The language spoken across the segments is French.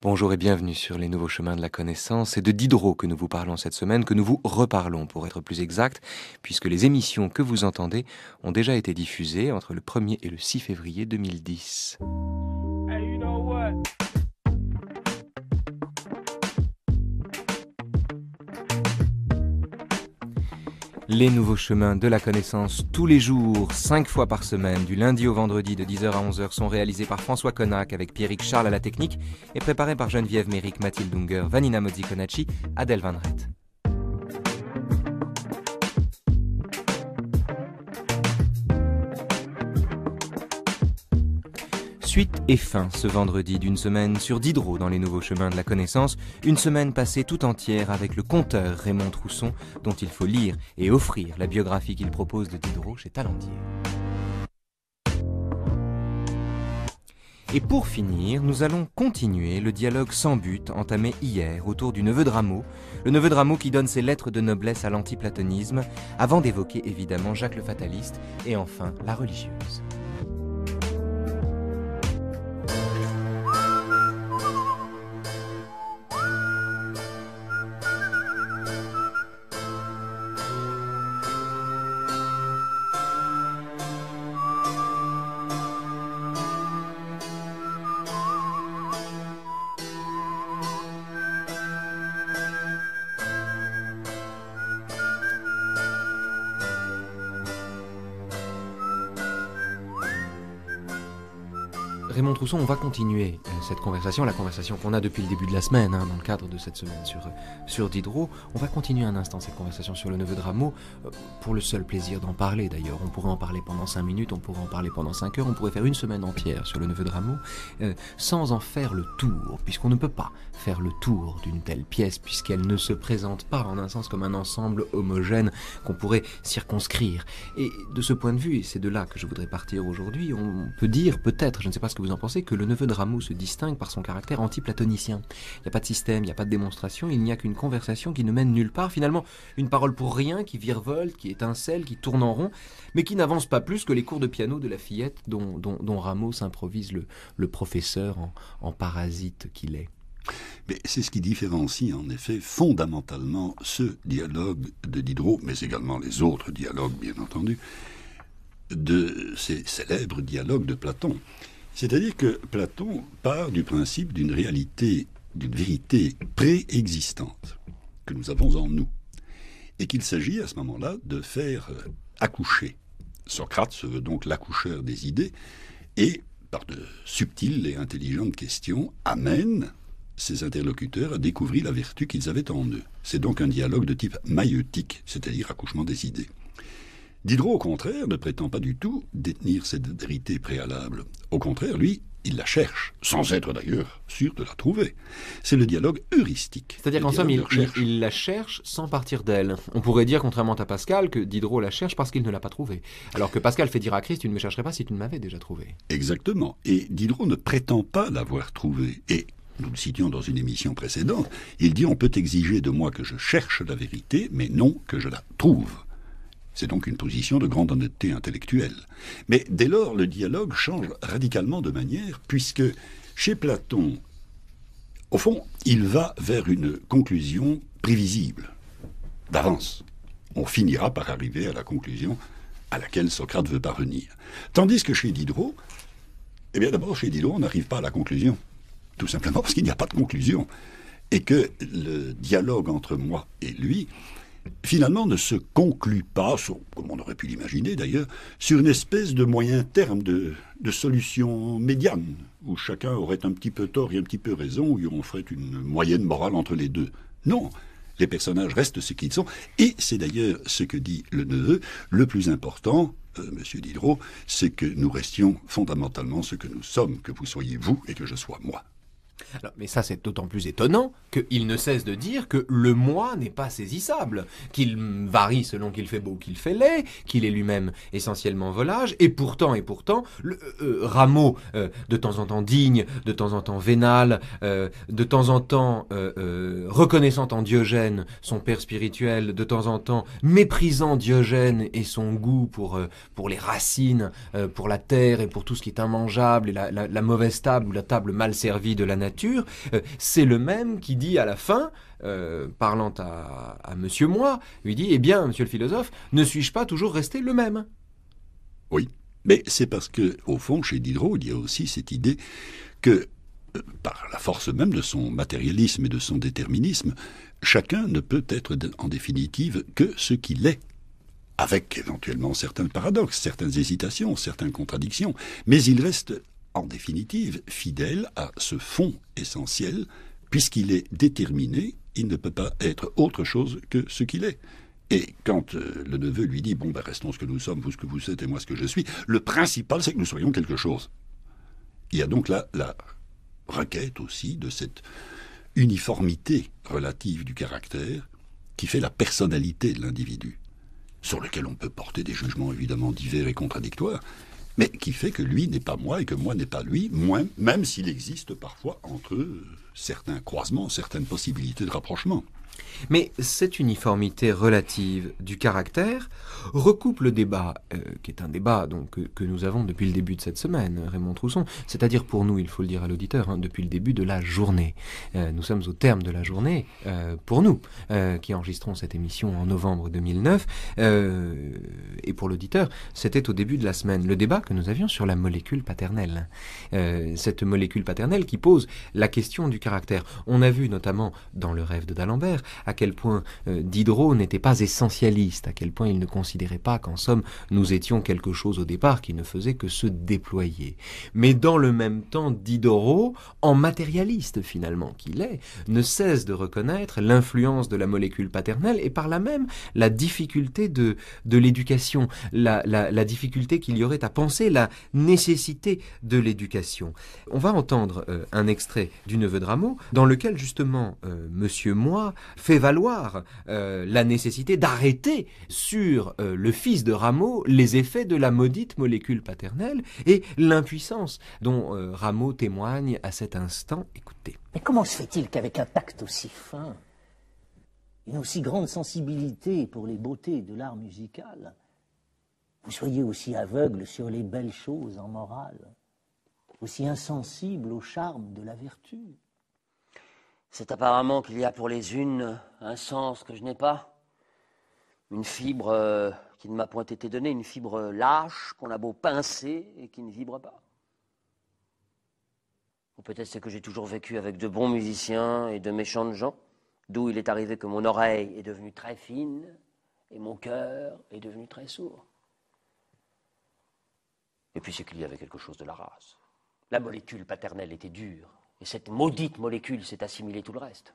Bonjour et bienvenue sur les nouveaux chemins de la connaissance. C'est de Diderot que nous vous parlons cette semaine, que nous vous reparlons pour être plus exact, puisque les émissions que vous entendez ont déjà été diffusées entre le 1er et le 6 février 2010. Les nouveaux chemins de la connaissance tous les jours, cinq fois par semaine, du lundi au vendredi de 10h à 11h, sont réalisés par François Connac avec Pierrick Charles à la technique et préparés par Geneviève Méric, Mathilde Unger, Vanina Mozzi-Conacci, Adèle Van Suite et fin ce vendredi d'une semaine sur Diderot dans les nouveaux chemins de la connaissance, une semaine passée tout entière avec le conteur Raymond Trousson dont il faut lire et offrir la biographie qu'il propose de Diderot chez Talentier. Et pour finir, nous allons continuer le dialogue sans but entamé hier autour du neveu de le neveu de qui donne ses lettres de noblesse à l'antiplatonisme, avant d'évoquer évidemment Jacques le Fataliste et enfin la religieuse. on va continuer euh, cette conversation, la conversation qu'on a depuis le début de la semaine, hein, dans le cadre de cette semaine sur, euh, sur Diderot. On va continuer un instant cette conversation sur le neveu de Rameau, euh, pour le seul plaisir d'en parler d'ailleurs. On pourrait en parler pendant 5 minutes, on pourrait en parler pendant 5 heures, on pourrait faire une semaine entière sur le neveu de Rameau, sans en faire le tour, puisqu'on ne peut pas faire le tour d'une telle pièce, puisqu'elle ne se présente pas en un sens comme un ensemble homogène qu'on pourrait circonscrire. Et de ce point de vue, et c'est de là que je voudrais partir aujourd'hui, on peut dire peut-être, je ne sais pas ce que vous en pensez, que le neveu de Rameau se distingue par son caractère anti-platonicien. Il n'y a pas de système, il n'y a pas de démonstration, il n'y a qu'une conversation qui ne mène nulle part. Finalement, une parole pour rien qui virevolte, qui étincelle, qui tourne en rond, mais qui n'avance pas plus que les cours de piano de la fillette dont, Rameau s'improvise le, professeur en, en parasite qu'il est. Mais c'est ce qui différencie en effet fondamentalement ce dialogue de Diderot, mais également les autres dialogues bien entendu, de ces célèbres dialogues de Platon. C'est-à-dire que Platon part du principe d'une réalité, d'une vérité préexistante que nous avons en nous, et qu'il s'agit à ce moment-là de faire euh, accoucher. Socrate se veut donc l'accoucheur des idées, et par de subtiles et intelligentes questions, amène ses interlocuteurs à découvrir la vertu qu'ils avaient en eux. C'est donc un dialogue de type maïeutique, c'est-à-dire accouchement des idées. Diderot, au contraire, ne prétend pas du tout détenir cette vérité préalable. Au contraire, lui, il la cherche, sans être d'ailleurs sûr de la trouver. C'est le dialogue heuristique. C'est-à-dire qu'en somme, il, la cherche sans partir d'elle. On pourrait dire, contrairement à Pascal, que Diderot la cherche parce qu'il ne l'a pas trouvée. Alors que Pascal fait dire à Christ, tu ne me chercherais pas si tu ne m'avais déjà trouvé. Exactement. Et Diderot ne prétend pas l'avoir trouvée. Et nous le citions dans une émission précédente, il dit on peut exiger de moi que je cherche la vérité, mais non que je la trouve. C'est donc une position de grande honnêteté intellectuelle. Mais dès lors, le dialogue change radicalement de manière, puisque chez Platon, au fond, il va vers une conclusion prévisible, d'avance. On finira par arriver à la conclusion à laquelle Socrate veut parvenir. Tandis que chez Diderot, eh bien d'abord chez Diderot, on n'arrive pas à la conclusion. Tout simplement parce qu'il n'y a pas de conclusion. Et que le dialogue entre moi et lui finalement ne se conclut pas, comme on aurait pu l'imaginer d'ailleurs, sur une espèce de moyen terme, de, solution médiane, où chacun aurait un petit peu tort et un petit peu raison, où on ferait une moyenne morale entre les deux. Non, les personnages restent ce qu'ils sont, et c'est d'ailleurs ce que dit le neveu, le plus important, euh, monsieur Diderot, c'est que nous restions fondamentalement ce que nous sommes, que vous soyez vous et que je sois moi mais ça, c'est d'autant plus étonnant qu'il ne cesse de dire que le moi n'est pas saisissable, qu'il varie selon qu'il fait beau qu'il fait laid, qu'il est lui-même essentiellement volage, et pourtant, et pourtant, le euh, euh, rameau, euh, de temps en temps digne, de temps en temps vénal, de temps en temps reconnaissant en Diogène son père spirituel, de temps en temps méprisant Diogène et son goût pour, pour les racines, pour la terre et pour tout ce qui est immangeable et la, la mauvaise table ou la table mal servie de la nature, euh, c'est le même qui dit à la fin, euh, parlant à, à Monsieur Moi, lui dit Eh bien, Monsieur le philosophe, ne suis-je pas toujours resté le même Oui, mais c'est parce que, au fond, chez Diderot, il y a aussi cette idée que, euh, par la force même de son matérialisme et de son déterminisme, chacun ne peut être en définitive que ce qu'il est avec éventuellement certains paradoxes, certaines hésitations, certaines contradictions, mais il reste en définitive fidèle à ce fond essentiel, puisqu'il est déterminé, il ne peut pas être autre chose que ce qu'il est. Et quand euh, le neveu lui dit, bon, ben, restons ce que nous sommes, vous ce que vous êtes et moi ce que je suis, le principal, c'est que nous soyons quelque chose. Il y a donc là la requête aussi de cette uniformité relative du caractère qui fait la personnalité de l'individu, sur lequel on peut porter des jugements évidemment divers et contradictoires, mais qui fait que lui n'est pas moi et que moi n'est pas lui, même s'il existe parfois entre eux certains croisements, certaines possibilités de rapprochement. Mais cette uniformité relative du caractère recoupe le débat, euh, qui est un débat donc, que, nous avons depuis le début de cette semaine, Raymond Trousson, c'est-à-dire pour nous, il faut le dire à l'auditeur, hein, depuis le début de la journée. Euh, nous sommes au terme de la journée, euh, pour nous, qui enregistrons cette émission en novembre 2009, et pour l'auditeur, c'était au début de la semaine, le débat que nous avions sur la molécule paternelle. cette molécule paternelle qui pose la question du caractère. On a vu notamment dans le rêve de D'Alembert à quel point euh, Diderot n'était pas essentialiste, à quel point il ne considérait pas qu'en somme nous étions quelque chose au départ qui ne faisait que se déployer. Mais dans le même temps, Diderot, en matérialiste finalement qu'il est, ne cesse de reconnaître l'influence de la molécule paternelle et par là même la difficulté de, l'éducation, la, difficulté qu'il y aurait à penser la nécessité de l'éducation. On va entendre euh, un extrait du Neveu de Rameau dans lequel justement euh, Monsieur Moi fait valoir euh, la nécessité d'arrêter sur euh, le fils de Rameau les effets de la maudite molécule paternelle et l'impuissance dont euh, Rameau témoigne à cet instant. Écoutez. Mais comment se fait-il qu'avec un tact aussi fin, une aussi grande sensibilité pour les beautés de l'art musical, vous soyez aussi aveugle sur les belles choses en morale, aussi insensible au charme de la vertu c'est apparemment qu'il y a pour les unes un sens que je n'ai pas, une fibre euh, qui ne m'a point été donnée, une fibre lâche qu'on a beau pincer et qui ne vibre pas. Ou peut-être c'est que j'ai toujours vécu avec de bons musiciens et de méchants gens, d'où il est arrivé que mon oreille est devenue très fine et mon cœur est devenu très sourd. Et puis c'est qu'il y avait quelque chose de la race. La molécule paternelle était dure, et cette maudite molécule s'est assimilée tout le reste.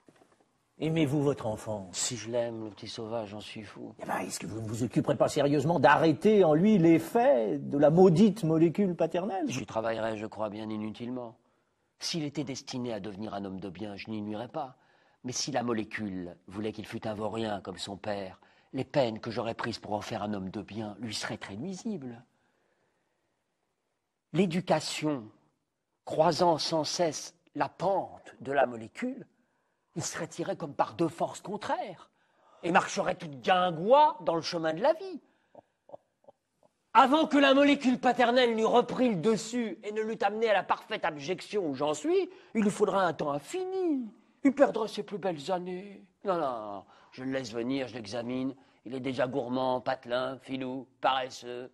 Aimez-vous votre enfant Si je l'aime, le petit sauvage, j'en suis fou. Eh ben, est-ce que vous ne vous occuperez pas sérieusement d'arrêter en lui l'effet de la maudite molécule paternelle Je travaillerai, je crois, bien inutilement. S'il était destiné à devenir un homme de bien, je n'y nuirais pas. Mais si la molécule voulait qu'il fût un vaurien comme son père, les peines que j'aurais prises pour en faire un homme de bien lui seraient très nuisibles. L'éducation, croisant sans cesse la pente de la molécule, il serait tiré comme par deux forces contraires et marcherait toute guingois dans le chemin de la vie. Avant que la molécule paternelle n'eût repris le dessus et ne l'eût amené à la parfaite abjection où j'en suis, il lui faudra un temps infini. Il perdra ses plus belles années. Non, non, je le laisse venir, je l'examine. Il est déjà gourmand, patelin, filou, paresseux,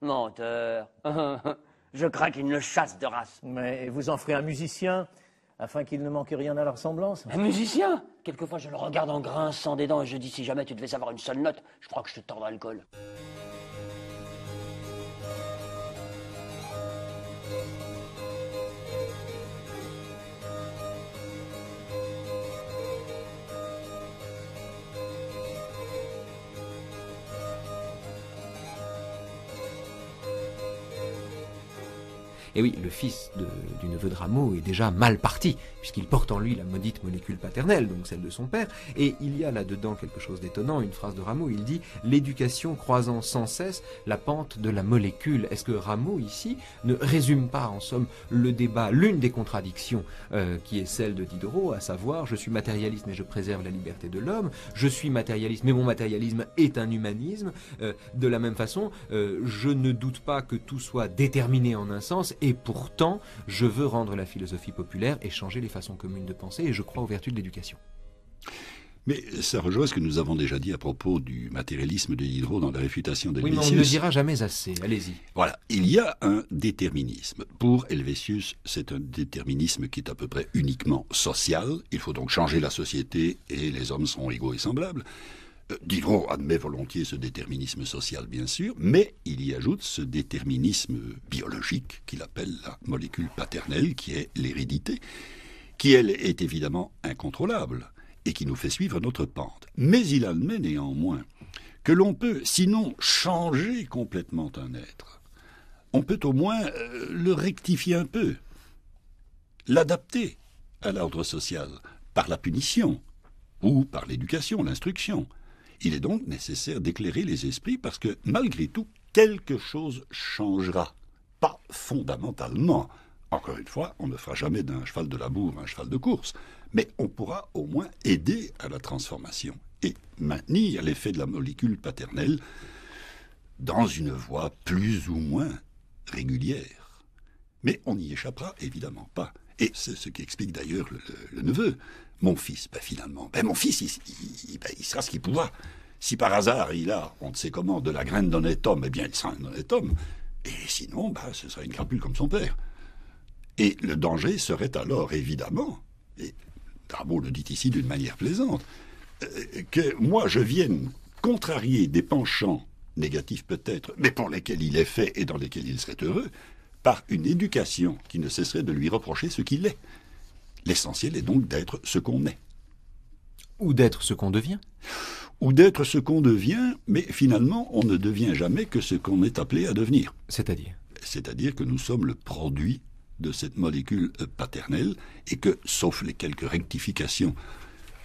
menteur. Je crains qu'il ne le chasse de race. Mais vous en ferez un musicien afin qu'il ne manque rien à la ressemblance. Un musicien Quelquefois, je le regarde en grinçant des dents et je dis si jamais tu devais savoir une seule note, je crois que je te tordrais le col. Et oui, le fils du neveu de Rameau est déjà mal parti, puisqu'il porte en lui la maudite molécule paternelle, donc celle de son père, et il y a là-dedans quelque chose d'étonnant, une phrase de Rameau, il dit « l'éducation croisant sans cesse la pente de la molécule ». Est-ce que Rameau, ici, ne résume pas, en somme, le débat, l'une des contradictions euh, qui est celle de Diderot, à savoir « je suis matérialiste mais je préserve la liberté de l'homme »,« je suis matérialiste mais mon matérialisme est un humanisme euh, de la même façon, euh, je ne doute pas que tout soit déterminé en un sens et pourtant, je veux rendre la philosophie populaire et changer les façons communes de penser, et je crois aux vertus de l'éducation. Mais ça rejoint ce que nous avons déjà dit à propos du matérialisme de Diderot dans la réfutation de Oui, on ne dira jamais assez. Allez-y. Voilà. Il y a un déterminisme. Pour Helvétius, c'est un déterminisme qui est à peu près uniquement social. Il faut donc changer la société et les hommes sont égaux et semblables. Euh, Diderot admet volontiers ce déterminisme social, bien sûr, mais il y ajoute ce déterminisme biologique qu'il appelle la molécule paternelle, qui est l'hérédité, qui, elle, est évidemment incontrôlable et qui nous fait suivre notre pente. Mais il admet néanmoins que l'on peut, sinon, changer complètement un être. On peut au moins euh, le rectifier un peu, l'adapter à l'ordre social par la punition ou par l'éducation, l'instruction. Il est donc nécessaire d'éclairer les esprits parce que, malgré tout, quelque chose changera. Pas fondamentalement. Encore une fois, on ne fera jamais d'un cheval de labour un cheval de course, mais on pourra au moins aider à la transformation et maintenir l'effet de la molécule paternelle dans une voie plus ou moins régulière. Mais on n'y échappera évidemment pas. Et c'est ce qui explique d'ailleurs le, le neveu. Mon fils, pas ben, finalement, Ben mon fils, ben, il, sera ce qu'il pourra. Si par hasard il a, on ne sait comment, de la graine d'honnête homme, eh bien il sera un honnête homme. Et sinon, ben, ce sera une crapule comme son père. Et le danger serait alors, évidemment, et Darbo le dit ici d'une manière plaisante, euh, que moi je vienne contrarier des penchants négatifs peut-être, mais pour lesquels il est fait et dans lesquels il serait heureux, par une éducation qui ne cesserait de lui reprocher ce qu'il est. L'essentiel est donc d'être ce qu'on est. Ou d'être ce qu'on devient. Ou d'être ce qu'on devient, mais finalement, on ne devient jamais que ce qu'on est appelé à devenir. C'est-à-dire C'est-à-dire que nous sommes le produit de cette molécule paternelle et que, sauf les quelques rectifications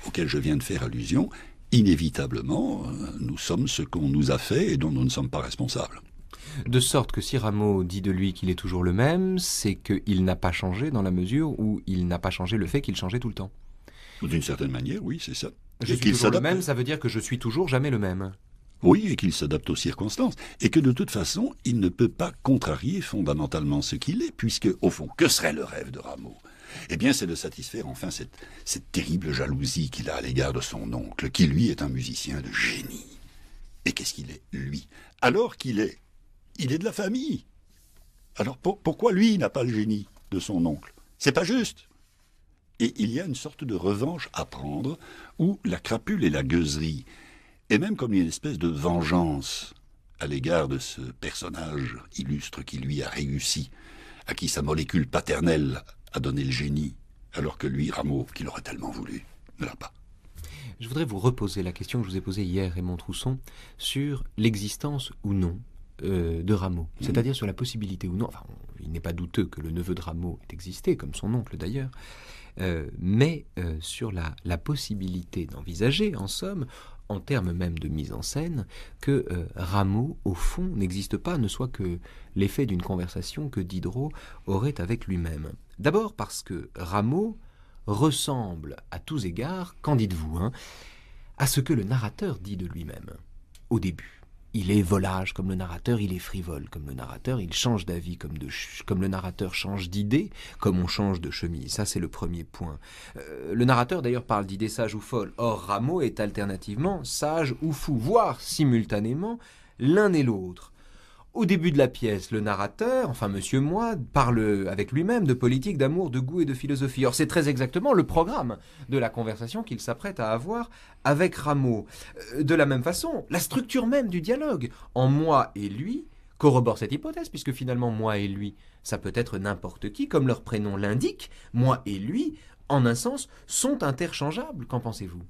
auxquelles je viens de faire allusion, inévitablement, euh, nous sommes ce qu'on nous a fait et dont nous ne sommes pas responsables. De sorte que si Rameau dit de lui qu'il est toujours le même, c'est qu'il n'a pas changé dans la mesure où il n'a pas changé le fait qu'il changeait tout le temps. D'une certaine manière, oui, c'est ça. Je et suis toujours le même, ça veut dire que je suis toujours jamais le même. Oui, et qu'il s'adapte aux circonstances, et que de toute façon, il ne peut pas contrarier fondamentalement ce qu'il est, puisque, au fond, que serait le rêve de Rameau Eh bien, c'est de satisfaire enfin cette terrible jalousie qu'il a à l'égard de son oncle, qui lui est un musicien de génie. Et qu'est-ce qu'il est, lui Alors qu'il est il est de la famille. Alors pourquoi lui n'a pas le génie de son oncle C'est pas juste. Et il y a une sorte de revanche à prendre où la crapule et la gueuserie, et même comme une espèce de vengeance à l'égard de ce personnage illustre qui lui a réussi, à qui sa molécule paternelle a donné le génie, alors que lui, Rameau, qui l'aurait tellement voulu, ne l'a pas. Je voudrais vous reposer la question que je vous ai posée hier, Raymond Trousson, sur l'existence ou non euh, de Rameau, mhm. c'est-à-dire sur la possibilité ou non, il n'est pas douteux que le neveu de Rameau ait existé, comme son oncle d'ailleurs, euh, mais euh, sur la, possibilité d'envisager, en somme, en termes même de mise en scène, que Rameau, au fond, n'existe pas, ne soit que l'effet d'une conversation que Diderot aurait avec lui-même. D'abord parce que Rameau ressemble à tous égards, qu'en dites-vous, hein, à ce que le narrateur dit de lui-même au début il est volage comme le narrateur, il est frivole comme le narrateur, il change d'avis comme, de comme le narrateur change d'idée, comme on change de chemise. Ça, c'est le premier point. Euh, le narrateur, d'ailleurs, parle d'idée sage ou folle. Or, Rameau est alternativement sage ou fou, voire simultanément l'un et l'autre. Au début de la pièce, le narrateur, enfin Monsieur Moi, parle avec lui-même de politique, d'amour, de goût et de philosophie. Or, c'est très exactement le programme de la conversation qu'il s'apprête à avoir avec Rameau. Euh, de la même façon, la structure même du dialogue, en moi et lui, corrobore cette hypothèse, puisque finalement, moi et lui, ça peut être n'importe qui, comme leur prénom l'indique, moi et lui, en un sens, sont interchangeables. Qu'en pensez-vous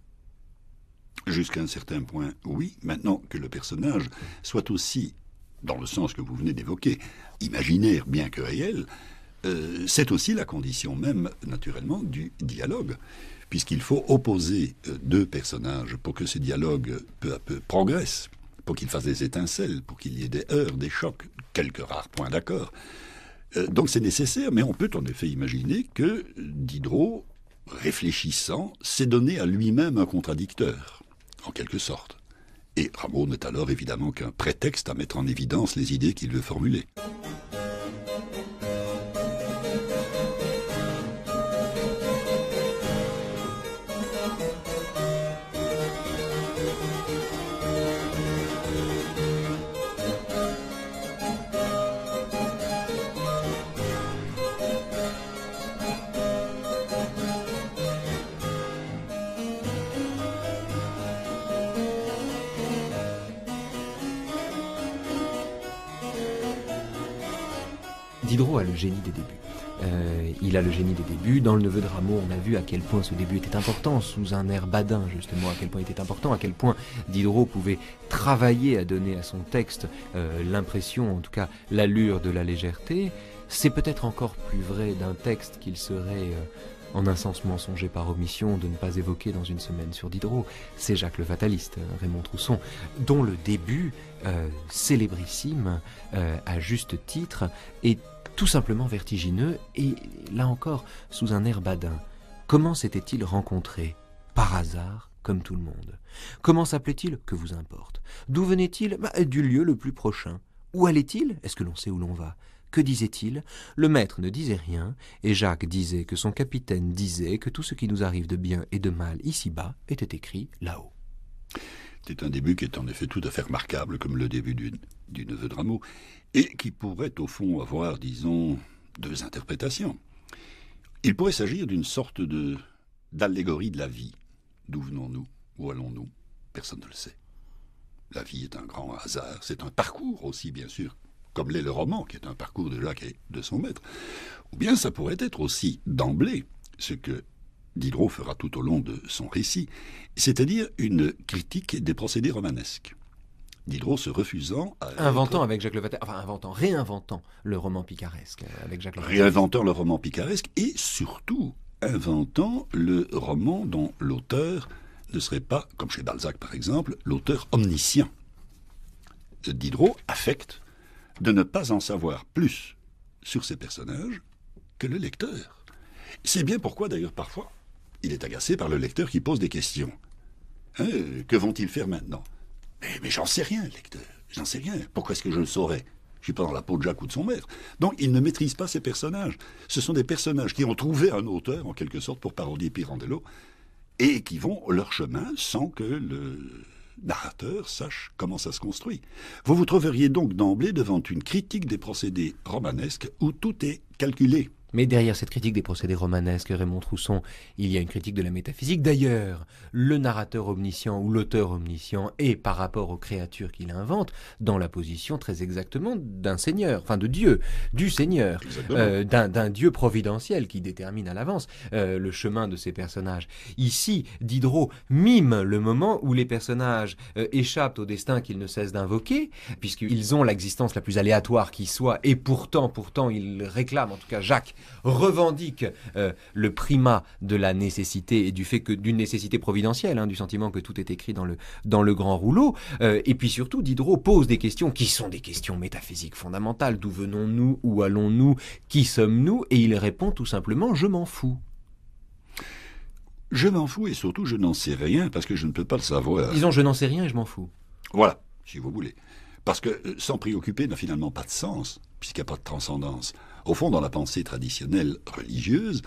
Jusqu'à un certain point, oui, maintenant que le personnage soit aussi dans le sens que vous venez d'évoquer, imaginaire bien que réel, euh, c'est aussi la condition même, naturellement, du dialogue, puisqu'il faut opposer euh, deux personnages pour que ce dialogue, peu à peu, progresse, pour qu'il fasse des étincelles, pour qu'il y ait des heurts, des chocs, quelques rares points d'accord. Euh, donc c'est nécessaire, mais on peut en effet imaginer que Diderot, réfléchissant, s'est donné à lui-même un contradicteur, en quelque sorte. Et Ramon n'est alors évidemment qu'un prétexte à mettre en évidence les idées qu'il veut formuler. génie des débuts. Euh, il a le génie des débuts. Dans Le Neveu de Rameau, on a vu à quel point ce début était important, sous un air badin justement, à quel point il était important, à quel point Diderot pouvait travailler à donner à son texte euh, l'impression, en tout cas l'allure de la légèreté. C'est peut-être encore plus vrai d'un texte qu'il serait... Euh, en un sens mensonger par omission de ne pas évoquer dans une semaine sur Diderot, c'est Jacques le Fataliste, Raymond Trousson, dont le début, célébrissime, à juste titre, est tout simplement vertigineux et, là encore, sous un air badin. Comment s'était-il rencontré Par hasard, comme tout le monde. Comment s'appelait-il Que vous importe. D'où venait-il bah, Du lieu le plus prochain. Où allait-il Est-ce que l'on sait où l'on va que disait-il Le maître ne disait rien, et Jacques disait que son capitaine disait que tout ce qui nous arrive de bien et de mal ici-bas était écrit là-haut. C'est un début qui est en effet tout à fait remarquable, comme le début du, du neveu Drameau et qui pourrait au fond avoir, disons, deux interprétations. Il pourrait s'agir d'une sorte de d'allégorie de la vie. D'où venons-nous Où allons-nous Personne ne le sait. La vie est un grand hasard, c'est un parcours aussi, bien sûr, comme l'est le roman, qui est un parcours de Jacques et de son maître. Ou bien ça pourrait être aussi d'emblée ce que Diderot fera tout au long de son récit, c'est-à-dire une critique des procédés romanesques. Diderot se refusant à Inventant avec Jacques Levateur, enfin inventant, réinventant le roman picaresque euh, avec Jacques Réinventant le roman picaresque et surtout inventant le roman dont l'auteur ne serait pas, comme chez Balzac par exemple, l'auteur omniscient. Diderot affecte de ne pas en savoir plus sur ses personnages que le lecteur. C'est bien pourquoi d'ailleurs parfois il est agacé par le lecteur qui pose des questions. Hein, que vont-ils faire maintenant mais, j'en sais rien, lecteur. J'en sais rien. Pourquoi est-ce que je le saurais je suis pas dans la peau de Jacques ou de son maître. Donc, il ne maîtrise pas ces personnages. Ce sont des personnages qui ont trouvé un auteur, en quelque sorte, pour parodier Pirandello, et qui vont leur chemin sans que le narrateur sache comment ça se construit. Vous vous trouveriez donc d'emblée devant une critique des procédés romanesques où tout est calculé. Mais derrière cette critique des procédés romanesques, Raymond Trousson, il y a une critique de la métaphysique. D'ailleurs, le narrateur omniscient ou l'auteur omniscient est, par rapport aux créatures qu'il invente, dans la position très exactement d'un seigneur, enfin de Dieu, du seigneur, euh, d'un Dieu providentiel qui détermine à l'avance euh, le chemin de ses personnages. Ici, Diderot mime le moment où les personnages euh, échappent au destin qu'ils ne cessent d'invoquer, puisqu'ils ont l'existence la plus aléatoire qui soit, et pourtant, pourtant, ils réclament, en tout cas Jacques, revendique euh, le primat de la nécessité et du fait que d'une nécessité providentielle, hein, du sentiment que tout est écrit dans le, dans le grand rouleau. Euh, et puis surtout, Diderot pose des questions qui sont des questions métaphysiques fondamentales. D'où venons-nous Où allons-nous Qui sommes-nous Et il répond tout simplement Je m'en fous. Je m'en fous et surtout je n'en sais rien parce que je ne peux pas le savoir. Disons je n'en sais rien et je m'en fous. Voilà, si vous voulez. Parce que euh, s'en préoccuper n'a finalement pas de sens puisqu'il n'y a pas de transcendance. Au fond, dans la pensée traditionnelle religieuse,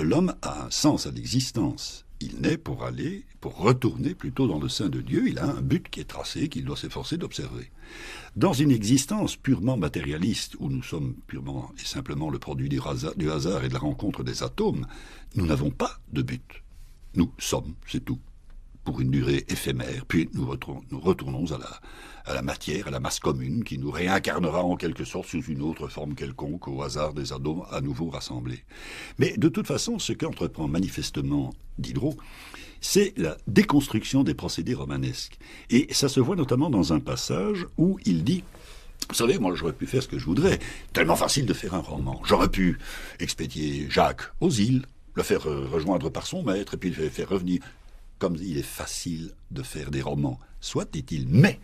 l'homme a un sens à l'existence. Il naît pour aller, pour retourner plutôt dans le sein de Dieu. Il a un but qui est tracé, qu'il doit s'efforcer d'observer. Dans une existence purement matérialiste, où nous sommes purement et simplement le produit du hasard, et de la rencontre des atomes, nous n'avons pas de but. Nous sommes, c'est tout pour une durée éphémère, puis nous, retournons, à, la, matière, à la masse commune, qui nous réincarnera en quelque sorte sous une autre forme quelconque au hasard des atomes à nouveau rassemblés. Mais de toute façon, ce qu'entreprend manifestement Diderot, c'est la déconstruction des procédés romanesques. Et ça se voit notamment dans un passage où il dit vous savez, moi, j'aurais pu faire ce que je voudrais. Tellement facile de faire un roman. J'aurais pu expédier Jacques aux îles, le faire euh, rejoindre par son maître, et puis le faire revenir comme il est facile de faire des romans. Soit, dit-il, mais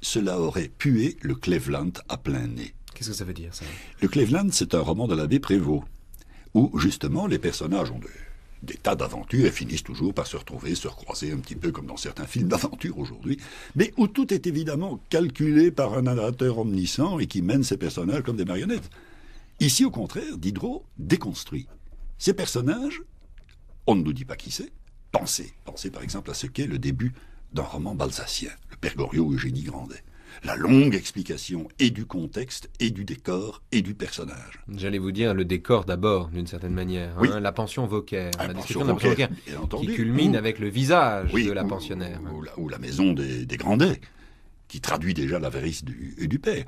cela aurait pué le Cleveland à plein nez. Qu'est-ce que ça veut dire, ça Le Cleveland, c'est un roman de l'abbé Prévost, où justement les personnages ont des tas d'aventures et finissent toujours par se retrouver, se recroiser un petit peu comme dans certains films d'aventure aujourd'hui, mais où tout est évidemment calculé par un narrateur omniscient et qui mène ses personnages comme des marionnettes. Ici, au contraire, Diderot déconstruit. Ces personnages, on ne nous dit pas qui c'est, Pensez, pensez par exemple à ce qu'est le début d'un roman balsacien, le Père Goriot Eugénie Grandet. La longue explication et du contexte, et du décor, et du personnage. J'allais vous dire le décor d'abord, d'une certaine mm. manière. Hein, la pension Vauquer, ah, la, de Vauquer, qui culmine mm. avec le visage de la pensionnaire. Ou, la, maison des, des, Grandets, qui traduit déjà l'avarice du, du père.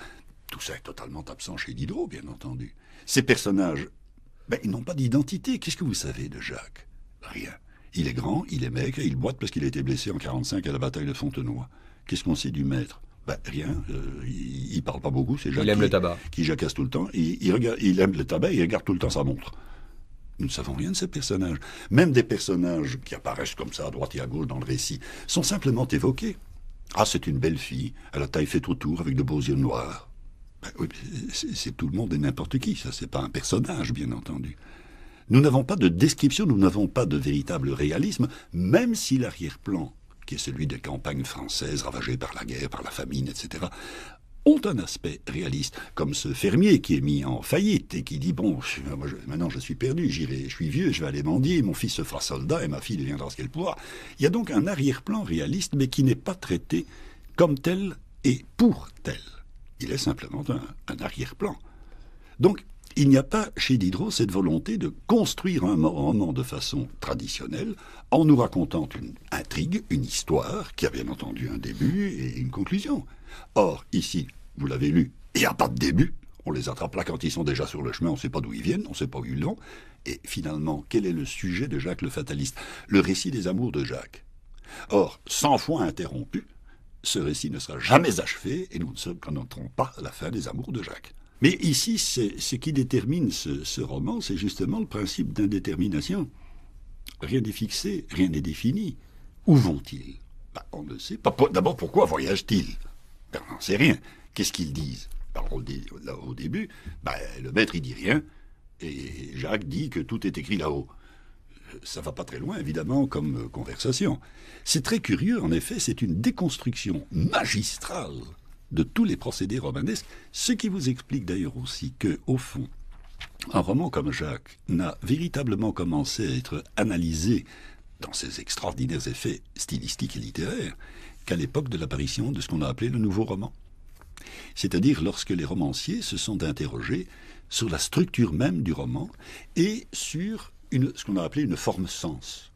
Tout ça est totalement absent chez Diderot, bien entendu. Ces personnages, ben, ils n'ont pas d'identité. Qu'est-ce que vous savez de Jacques Rien. Il est grand, il est maigre, il boite parce qu'il a été blessé en 1945 à la bataille de Fontenoy. Qu'est-ce qu'on sait du maître ben, rien, euh, il, ne parle pas beaucoup, c'est Jacques. Il aime le tabac. Qui jacasse tout le temps. Il, aime le tabac, il regarde tout le temps sa montre. Nous ne savons rien de ces personnage. Même des personnages qui apparaissent comme ça à droite et à gauche dans le récit sont simplement évoqués. Ah, c'est une belle fille, à la taille faite autour, avec de beaux yeux noirs. Ben c'est tout le monde et n'importe qui, ça c'est pas un personnage, bien entendu. Nous n'avons pas de description, nous n'avons pas de véritable réalisme, même si l'arrière-plan, qui est celui des campagnes françaises ravagées par la guerre, par la famine, etc., ont un aspect réaliste, comme ce fermier qui est mis en faillite et qui dit bon, maintenant je suis perdu, j'irai, je suis vieux, je vais aller mendier, mon fils se fera soldat et ma fille deviendra ce qu'elle pourra. Il y a donc un arrière-plan réaliste, mais qui n'est pas traité comme tel et pour tel. Il est simplement un, un arrière-plan. Donc il n'y a pas chez Diderot cette volonté de construire un roman de façon traditionnelle en nous racontant une intrigue, une histoire qui a bien entendu un début et une conclusion. Or, ici, vous l'avez lu, il n'y a pas de début. On les attrape là quand ils sont déjà sur le chemin, on ne sait pas d'où ils viennent, on ne sait pas où ils vont. Et finalement, quel est le sujet de Jacques le Fataliste Le récit des amours de Jacques. Or, cent fois interrompu, ce récit ne sera jamais achevé et nous ne sommes, pas la fin des amours de Jacques. Mais ici, ce qui détermine ce, roman, c'est justement le principe d'indétermination. Rien n'est fixé, rien n'est défini. Où vont-ils bah, On ne sait pas. D'abord, pourquoi voyagent-ils ben, On n'en sait rien. Qu'est-ce qu'ils disent bah, au, début, bah, le maître, il dit rien. Et Jacques dit que tout est écrit là-haut. Euh, ça va pas très loin, évidemment, comme euh, conversation. C'est très curieux, en effet, c'est une déconstruction magistrale de tous les procédés romanesques, ce qui vous explique d'ailleurs aussi que, au fond, un roman comme Jacques n'a véritablement commencé à être analysé dans ses extraordinaires effets stylistiques et littéraires qu'à l'époque de l'apparition de ce qu'on a appelé le nouveau roman. C'est-à-dire lorsque les romanciers se sont interrogés sur la structure même du roman et sur ce qu'on a appelé une forme-sens,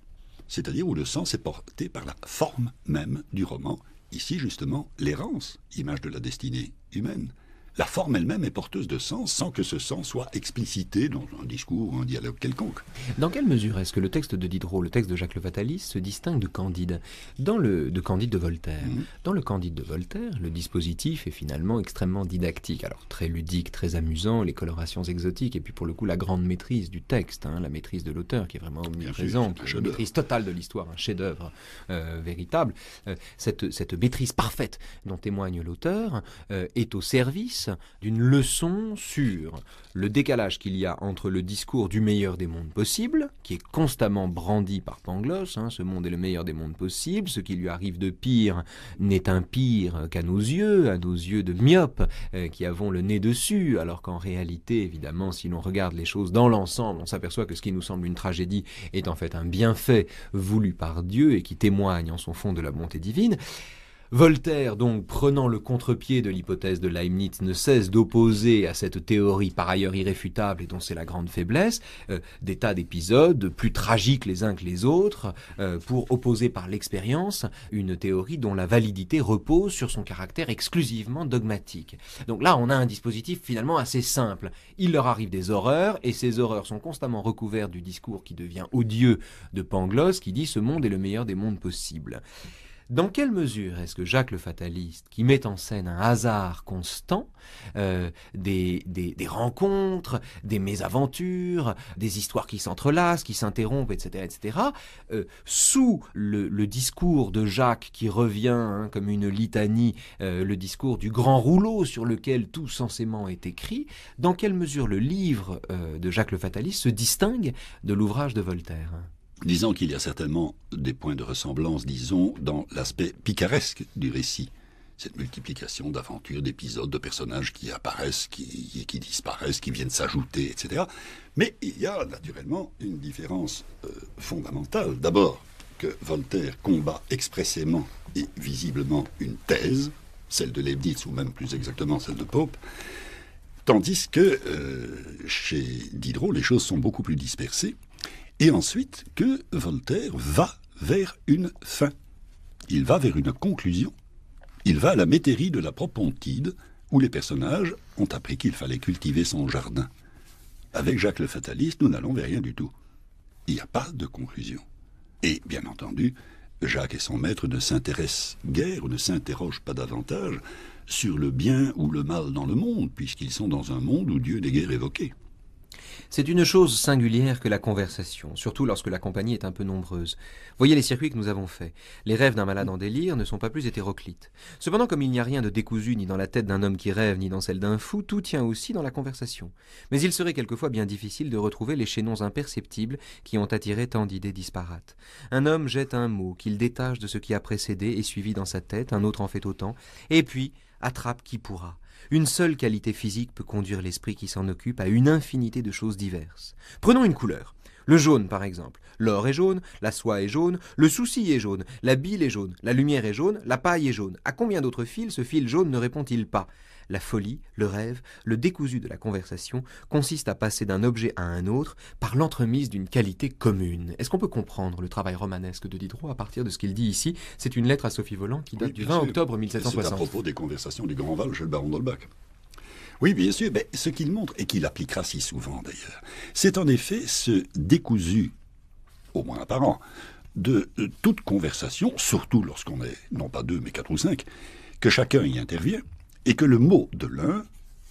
c'est-à-dire où le sens est porté par la forme même du roman Ici, justement, l'errance, image de la destinée humaine la forme elle-même est porteuse de sens sans que ce sens soit explicité dans un discours ou un dialogue quelconque. Dans quelle mesure est-ce que le texte de Diderot, le texte de Jacques le vatalis se distingue de Candide dans le, de Candide de Voltaire mmh. Dans le Candide de Voltaire, le dispositif est finalement extrêmement didactique, alors très ludique, très amusant, les colorations exotiques, et puis pour le coup la grande maîtrise du texte, hein, la maîtrise de l'auteur qui est vraiment omniprésente, la maîtrise totale de l'histoire, un chef-d'œuvre euh, véritable. Euh, cette, maîtrise parfaite dont témoigne l'auteur euh, est au service d'une leçon sur le décalage qu'il y a entre le discours du meilleur des mondes possibles, qui est constamment brandi par Pangloss, hein, ce monde est le meilleur des mondes possibles, ce qui lui arrive de pire n'est un pire qu'à nos yeux, à nos yeux de myopes euh, qui avons le nez dessus, alors qu'en réalité, évidemment, si l'on regarde les choses dans l'ensemble, on s'aperçoit que ce qui nous semble une tragédie est en fait un bienfait voulu par Dieu et qui témoigne en son fond de la bonté divine. Voltaire, donc, prenant le contre-pied de l'hypothèse de Leibniz, ne cesse d'opposer à cette théorie par ailleurs irréfutable et dont c'est la grande faiblesse, euh, des tas d'épisodes plus tragiques les uns que les autres, euh, pour opposer par l'expérience une théorie dont la validité repose sur son caractère exclusivement dogmatique. Donc là, on a un dispositif finalement assez simple. Il leur arrive des horreurs, et ces horreurs sont constamment recouvertes du discours qui devient odieux de Pangloss, qui dit ce monde est le meilleur des mondes possibles. Dans quelle mesure est-ce que Jacques le fataliste, qui met en scène un hasard constant, euh, des, rencontres, des mésaventures, des histoires qui s'entrelacent, qui s'interrompent, etc., etc., euh, sous le, discours de Jacques qui revient hein, comme une litanie, euh, le discours du grand rouleau sur lequel tout censément est écrit, dans quelle mesure le livre de Jacques le fataliste se distingue de l'ouvrage de Voltaire Disons qu'il y a certainement des points de ressemblance, disons, dans l'aspect picaresque du récit. Cette multiplication d'aventures, d'épisodes, de personnages qui apparaissent, qui, qui disparaissent, qui viennent s'ajouter, etc. Mais il y a naturellement une différence euh, fondamentale. D'abord, que Voltaire combat expressément et visiblement une thèse, celle de Leibniz ou même plus exactement celle de Pope, tandis que euh, chez Diderot, les choses sont beaucoup plus dispersées et ensuite que Voltaire va vers une fin. Il va vers une conclusion. Il va à la métairie de la Propontide, où les personnages ont appris qu'il fallait cultiver son jardin. Avec Jacques le Fataliste, nous n'allons vers rien du tout. Il n'y a pas de conclusion. Et, bien entendu, Jacques et son maître ne s'intéressent guère, ou ne s'interrogent pas davantage sur le bien ou le mal dans le monde, puisqu'ils sont dans un monde où Dieu n'est guère évoqué. C'est une chose singulière que la conversation, surtout lorsque la compagnie est un peu nombreuse. Voyez les circuits que nous avons faits. Les rêves d'un malade en délire ne sont pas plus hétéroclites. Cependant, comme il n'y a rien de décousu ni dans la tête d'un homme qui rêve, ni dans celle d'un fou, tout tient aussi dans la conversation. Mais il serait quelquefois bien difficile de retrouver les chaînons imperceptibles qui ont attiré tant d'idées disparates. Un homme jette un mot qu'il détache de ce qui a précédé et suivi dans sa tête, un autre en fait autant, et puis attrape qui pourra. Une seule qualité physique peut conduire l'esprit qui s'en occupe à une infinité de choses diverses. Prenons une couleur. Le jaune, par exemple. L'or est jaune, la soie est jaune, le souci est jaune, la bile est jaune, la lumière est jaune, la paille est jaune. À combien d'autres fils ce fil jaune ne répond-il pas la folie, le rêve, le décousu de la conversation consiste à passer d'un objet à un autre par l'entremise d'une qualité commune. Est-ce qu'on peut comprendre le travail romanesque de Diderot à partir de ce qu'il dit ici C'est une lettre à Sophie Volant qui date du 20 octobre 1760. C'est à propos des conversations du Grand Val chez le baron d'Holbach. Oui, bien sûr. Mais ce qu'il montre, et qu'il appliquera si souvent d'ailleurs, c'est en effet ce décousu, au moins apparent, de euh, toute conversation, surtout lorsqu'on est non pas deux mais quatre ou cinq, que chacun y intervient, et que le mot de l'un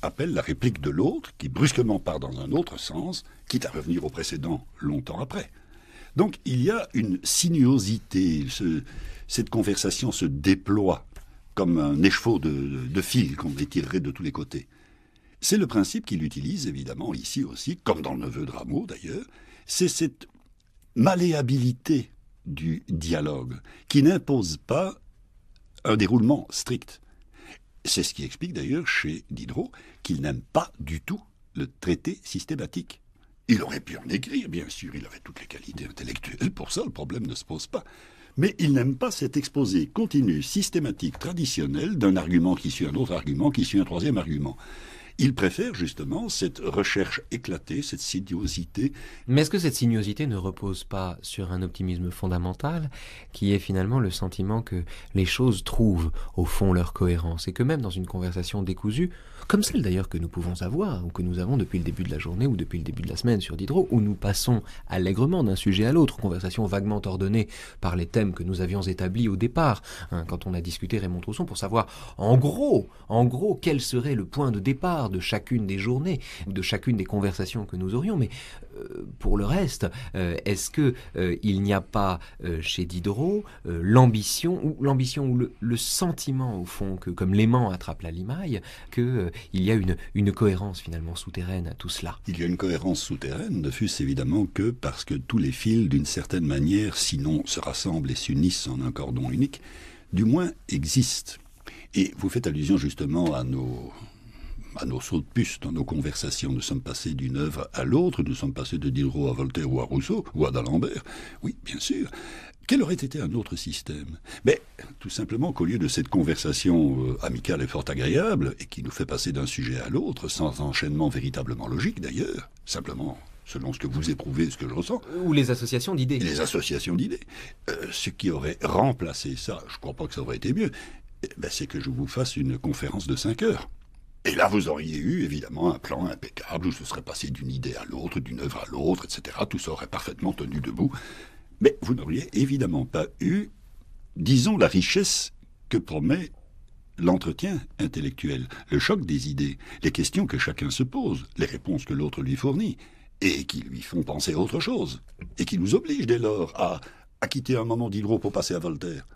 appelle la réplique de l'autre, qui brusquement part dans un autre sens, quitte à revenir au précédent longtemps après. Donc il y a une sinuosité, cette conversation se déploie comme un écheveau de, fil qu'on étirerait de tous les côtés. C'est le principe qu'il utilise évidemment ici aussi, comme dans le neveu de Rameau d'ailleurs, c'est cette malléabilité du dialogue qui n'impose pas un déroulement strict. C'est ce qui explique d'ailleurs chez Diderot qu'il n'aime pas du tout le traité systématique. Il aurait pu en écrire, bien sûr, il avait toutes les qualités intellectuelles pour ça, le problème ne se pose pas. Mais il n'aime pas cet exposé continu, systématique, traditionnel d'un argument qui suit un autre argument, qui suit un troisième argument. Il préfère justement cette recherche éclatée, cette sinuosité. Mais est-ce que cette sinuosité ne repose pas sur un optimisme fondamental qui est finalement le sentiment que les choses trouvent au fond leur cohérence et que même dans une conversation décousue, comme celle d'ailleurs que nous pouvons avoir ou que nous avons depuis le début de la journée ou depuis le début de la semaine sur Diderot, où nous passons allègrement d'un sujet à l'autre, conversation vaguement ordonnée par les thèmes que nous avions établis au départ, hein, quand on a discuté Raymond Trousson pour savoir en gros, en gros, quel serait le point de départ de chacune des journées, de chacune des conversations que nous aurions. Mais euh, pour le reste, euh, est-ce que euh, il n'y a pas chez Diderot l'ambition ou l'ambition ou le, sentiment au fond que, comme l'aimant attrape la limaille, qu'il y a une, cohérence finalement souterraine à tout cela Il y a une cohérence souterraine, ne fût ce évidemment que parce que tous les fils, d'une certaine manière, sinon se rassemblent et s'unissent en un cordon unique, du moins existent. Et vous faites allusion justement à nos à nos sauts de puce dans nos conversations. Nous sommes passés d'une œuvre à l'autre, nous sommes passés de Diderot à Voltaire ou à Rousseau ou à d'Alembert. Oui, bien sûr. Quel aurait été un autre système Mais tout simplement qu'au lieu de cette conversation euh, amicale et fort agréable, et qui nous fait passer d'un sujet à l'autre, sans enchaînement véritablement logique d'ailleurs, simplement selon ce que vous éprouvez, ce que je ressens. Ou les associations d'idées. Les associations d'idées. Euh, ce qui aurait remplacé ça, je ne crois pas que ça aurait été mieux, eh ben, c'est que je vous fasse une conférence de 5 heures. Et là, vous auriez eu évidemment un plan impeccable où ce serait passé d'une idée à l'autre, d'une œuvre à l'autre, etc. Tout ça aurait parfaitement tenu debout. Mais vous n'auriez évidemment pas eu, disons, la richesse que promet l'entretien intellectuel, le choc des idées, les questions que chacun se pose, les réponses que l'autre lui fournit, et qui lui font penser à autre chose, et qui nous obligent dès lors à, à quitter un moment d'Hydro pour passer à Voltaire.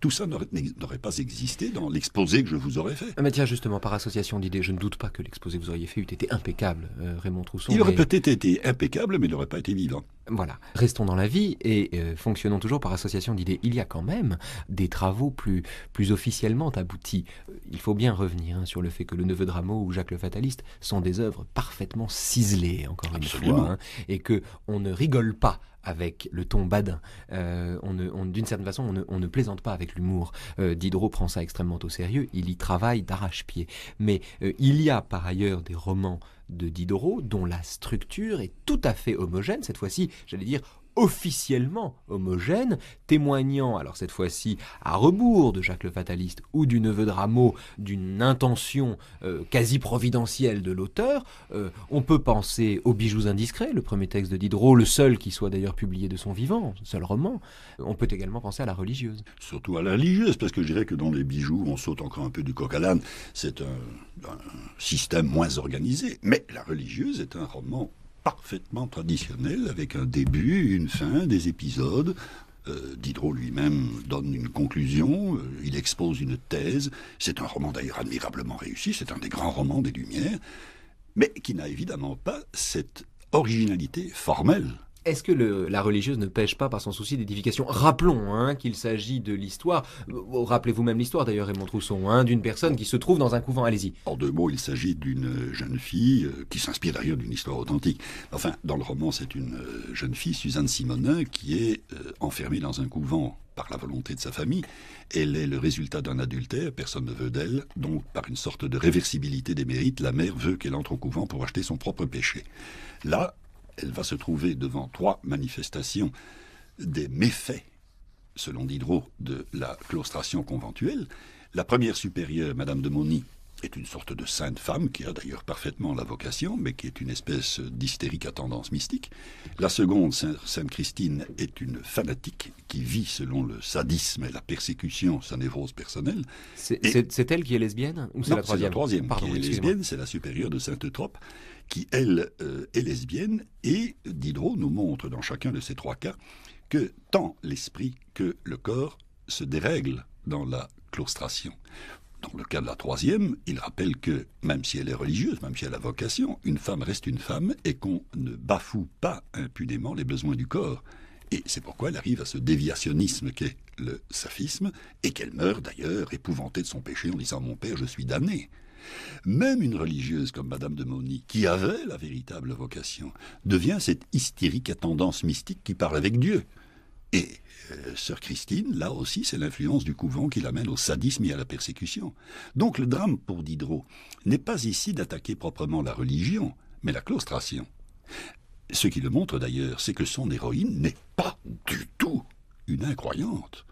Tout ça n'aurait pas existé dans l'exposé que je vous aurais fait. Ah, mais tiens, justement, par association d'idées, je ne doute pas que l'exposé que vous auriez fait eût été impeccable, euh, Raymond Trousseau. Il aurait peut-être été impeccable, mais il n'aurait pas été vivant. Voilà. Restons dans la vie et euh, fonctionnons toujours par association d'idées. Il y a quand même des travaux plus, plus officiellement aboutis. Euh, il faut bien revenir hein, sur le fait que Le Neveu de ou Jacques le Fataliste sont des œuvres parfaitement ciselées, encore une fois, hein, et que on ne rigole pas avec le ton badin. Euh, on, D'une certaine façon, on ne, plaisante pas avec l'humour. Diderot prend ça extrêmement au sérieux, il y travaille d'arrache-pied. Mais il y a par ailleurs des romans de Diderot, dont la structure est tout à fait homogène, cette fois-ci, j'allais dire officiellement homogène, témoignant, alors cette fois-ci à rebours de Jacques le Fataliste ou du neveu de Rameau, d'une intention euh, quasi providentielle de l'auteur. Euh, on peut penser aux bijoux indiscrets, le premier texte de Diderot, le seul qui soit d'ailleurs publié de son vivant, seul roman. On peut également penser à la religieuse. Surtout à la religieuse, parce que je dirais que dans les bijoux, on saute encore un peu du coq à l'âne. C'est un, un système moins organisé. Mais la religieuse est un roman parfaitement traditionnel, avec un début, une fin, des épisodes. Euh, Diderot lui-même donne une conclusion, euh, il expose une thèse. C'est un roman d'ailleurs admirablement réussi, c'est un des grands romans des Lumières, mais qui n'a évidemment pas cette originalité formelle est-ce que la religieuse ne pêche pas par son souci d'édification Rappelons hein, qu'il s'agit de l'histoire, euh, rappelez-vous même l'histoire d'ailleurs Raymond Trousson, hein, d'une personne qui se trouve dans un couvent, allez-y. En deux mots, il s'agit d'une euh, jeune fille euh, qui s'inspire d'ailleurs d'une histoire authentique. Enfin, dans le roman, c'est une jeune fille, Suzanne Simonin, qui est enfermée dans un couvent par la volonté de sa famille. Elle est le résultat d'un adultère, personne ne veut d'elle, donc par une sorte de réversibilité des mérites, la mère veut qu'elle entre au couvent pour acheter son propre péché. Là, elle va se trouver devant trois manifestations des méfaits, selon Diderot, de la claustration conventuelle. La première supérieure, Madame de Mauny, est une sorte de sainte femme, qui a d'ailleurs parfaitement la vocation, mais qui est une espèce d'hystérique à tendance mystique. La seconde, Sainte Christine, est une fanatique qui vit selon le sadisme et la persécution, sa névrose personnelle. C'est elle qui est lesbienne ou c'est la troisième C'est la qui est lesbienne, c'est la supérieure de Sainte Eutrope qui, elle, euh, est lesbienne, et Diderot nous montre dans chacun de ces trois cas que tant l'esprit que le corps se dérèglent dans la claustration. Dans le cas de la troisième, il rappelle que même si elle est religieuse, même si elle a vocation, une femme reste une femme et qu'on ne bafoue pas impunément les besoins du corps. Et c'est pourquoi elle arrive à ce déviationnisme qu'est le saphisme, et qu'elle meurt d'ailleurs épouvantée de son péché en disant Mon père, je suis damné. Même une religieuse comme Madame de Mauny, qui avait la véritable vocation, devient cette hystérique à tendance mystique qui parle avec Dieu. Et euh, Sœur Christine, là aussi, c'est l'influence du couvent qui l'amène au sadisme et à la persécution. Donc le drame pour Diderot n'est pas ici d'attaquer proprement la religion, mais la claustration. Ce qui le montre d'ailleurs, c'est que son héroïne n'est pas du tout une incroyante.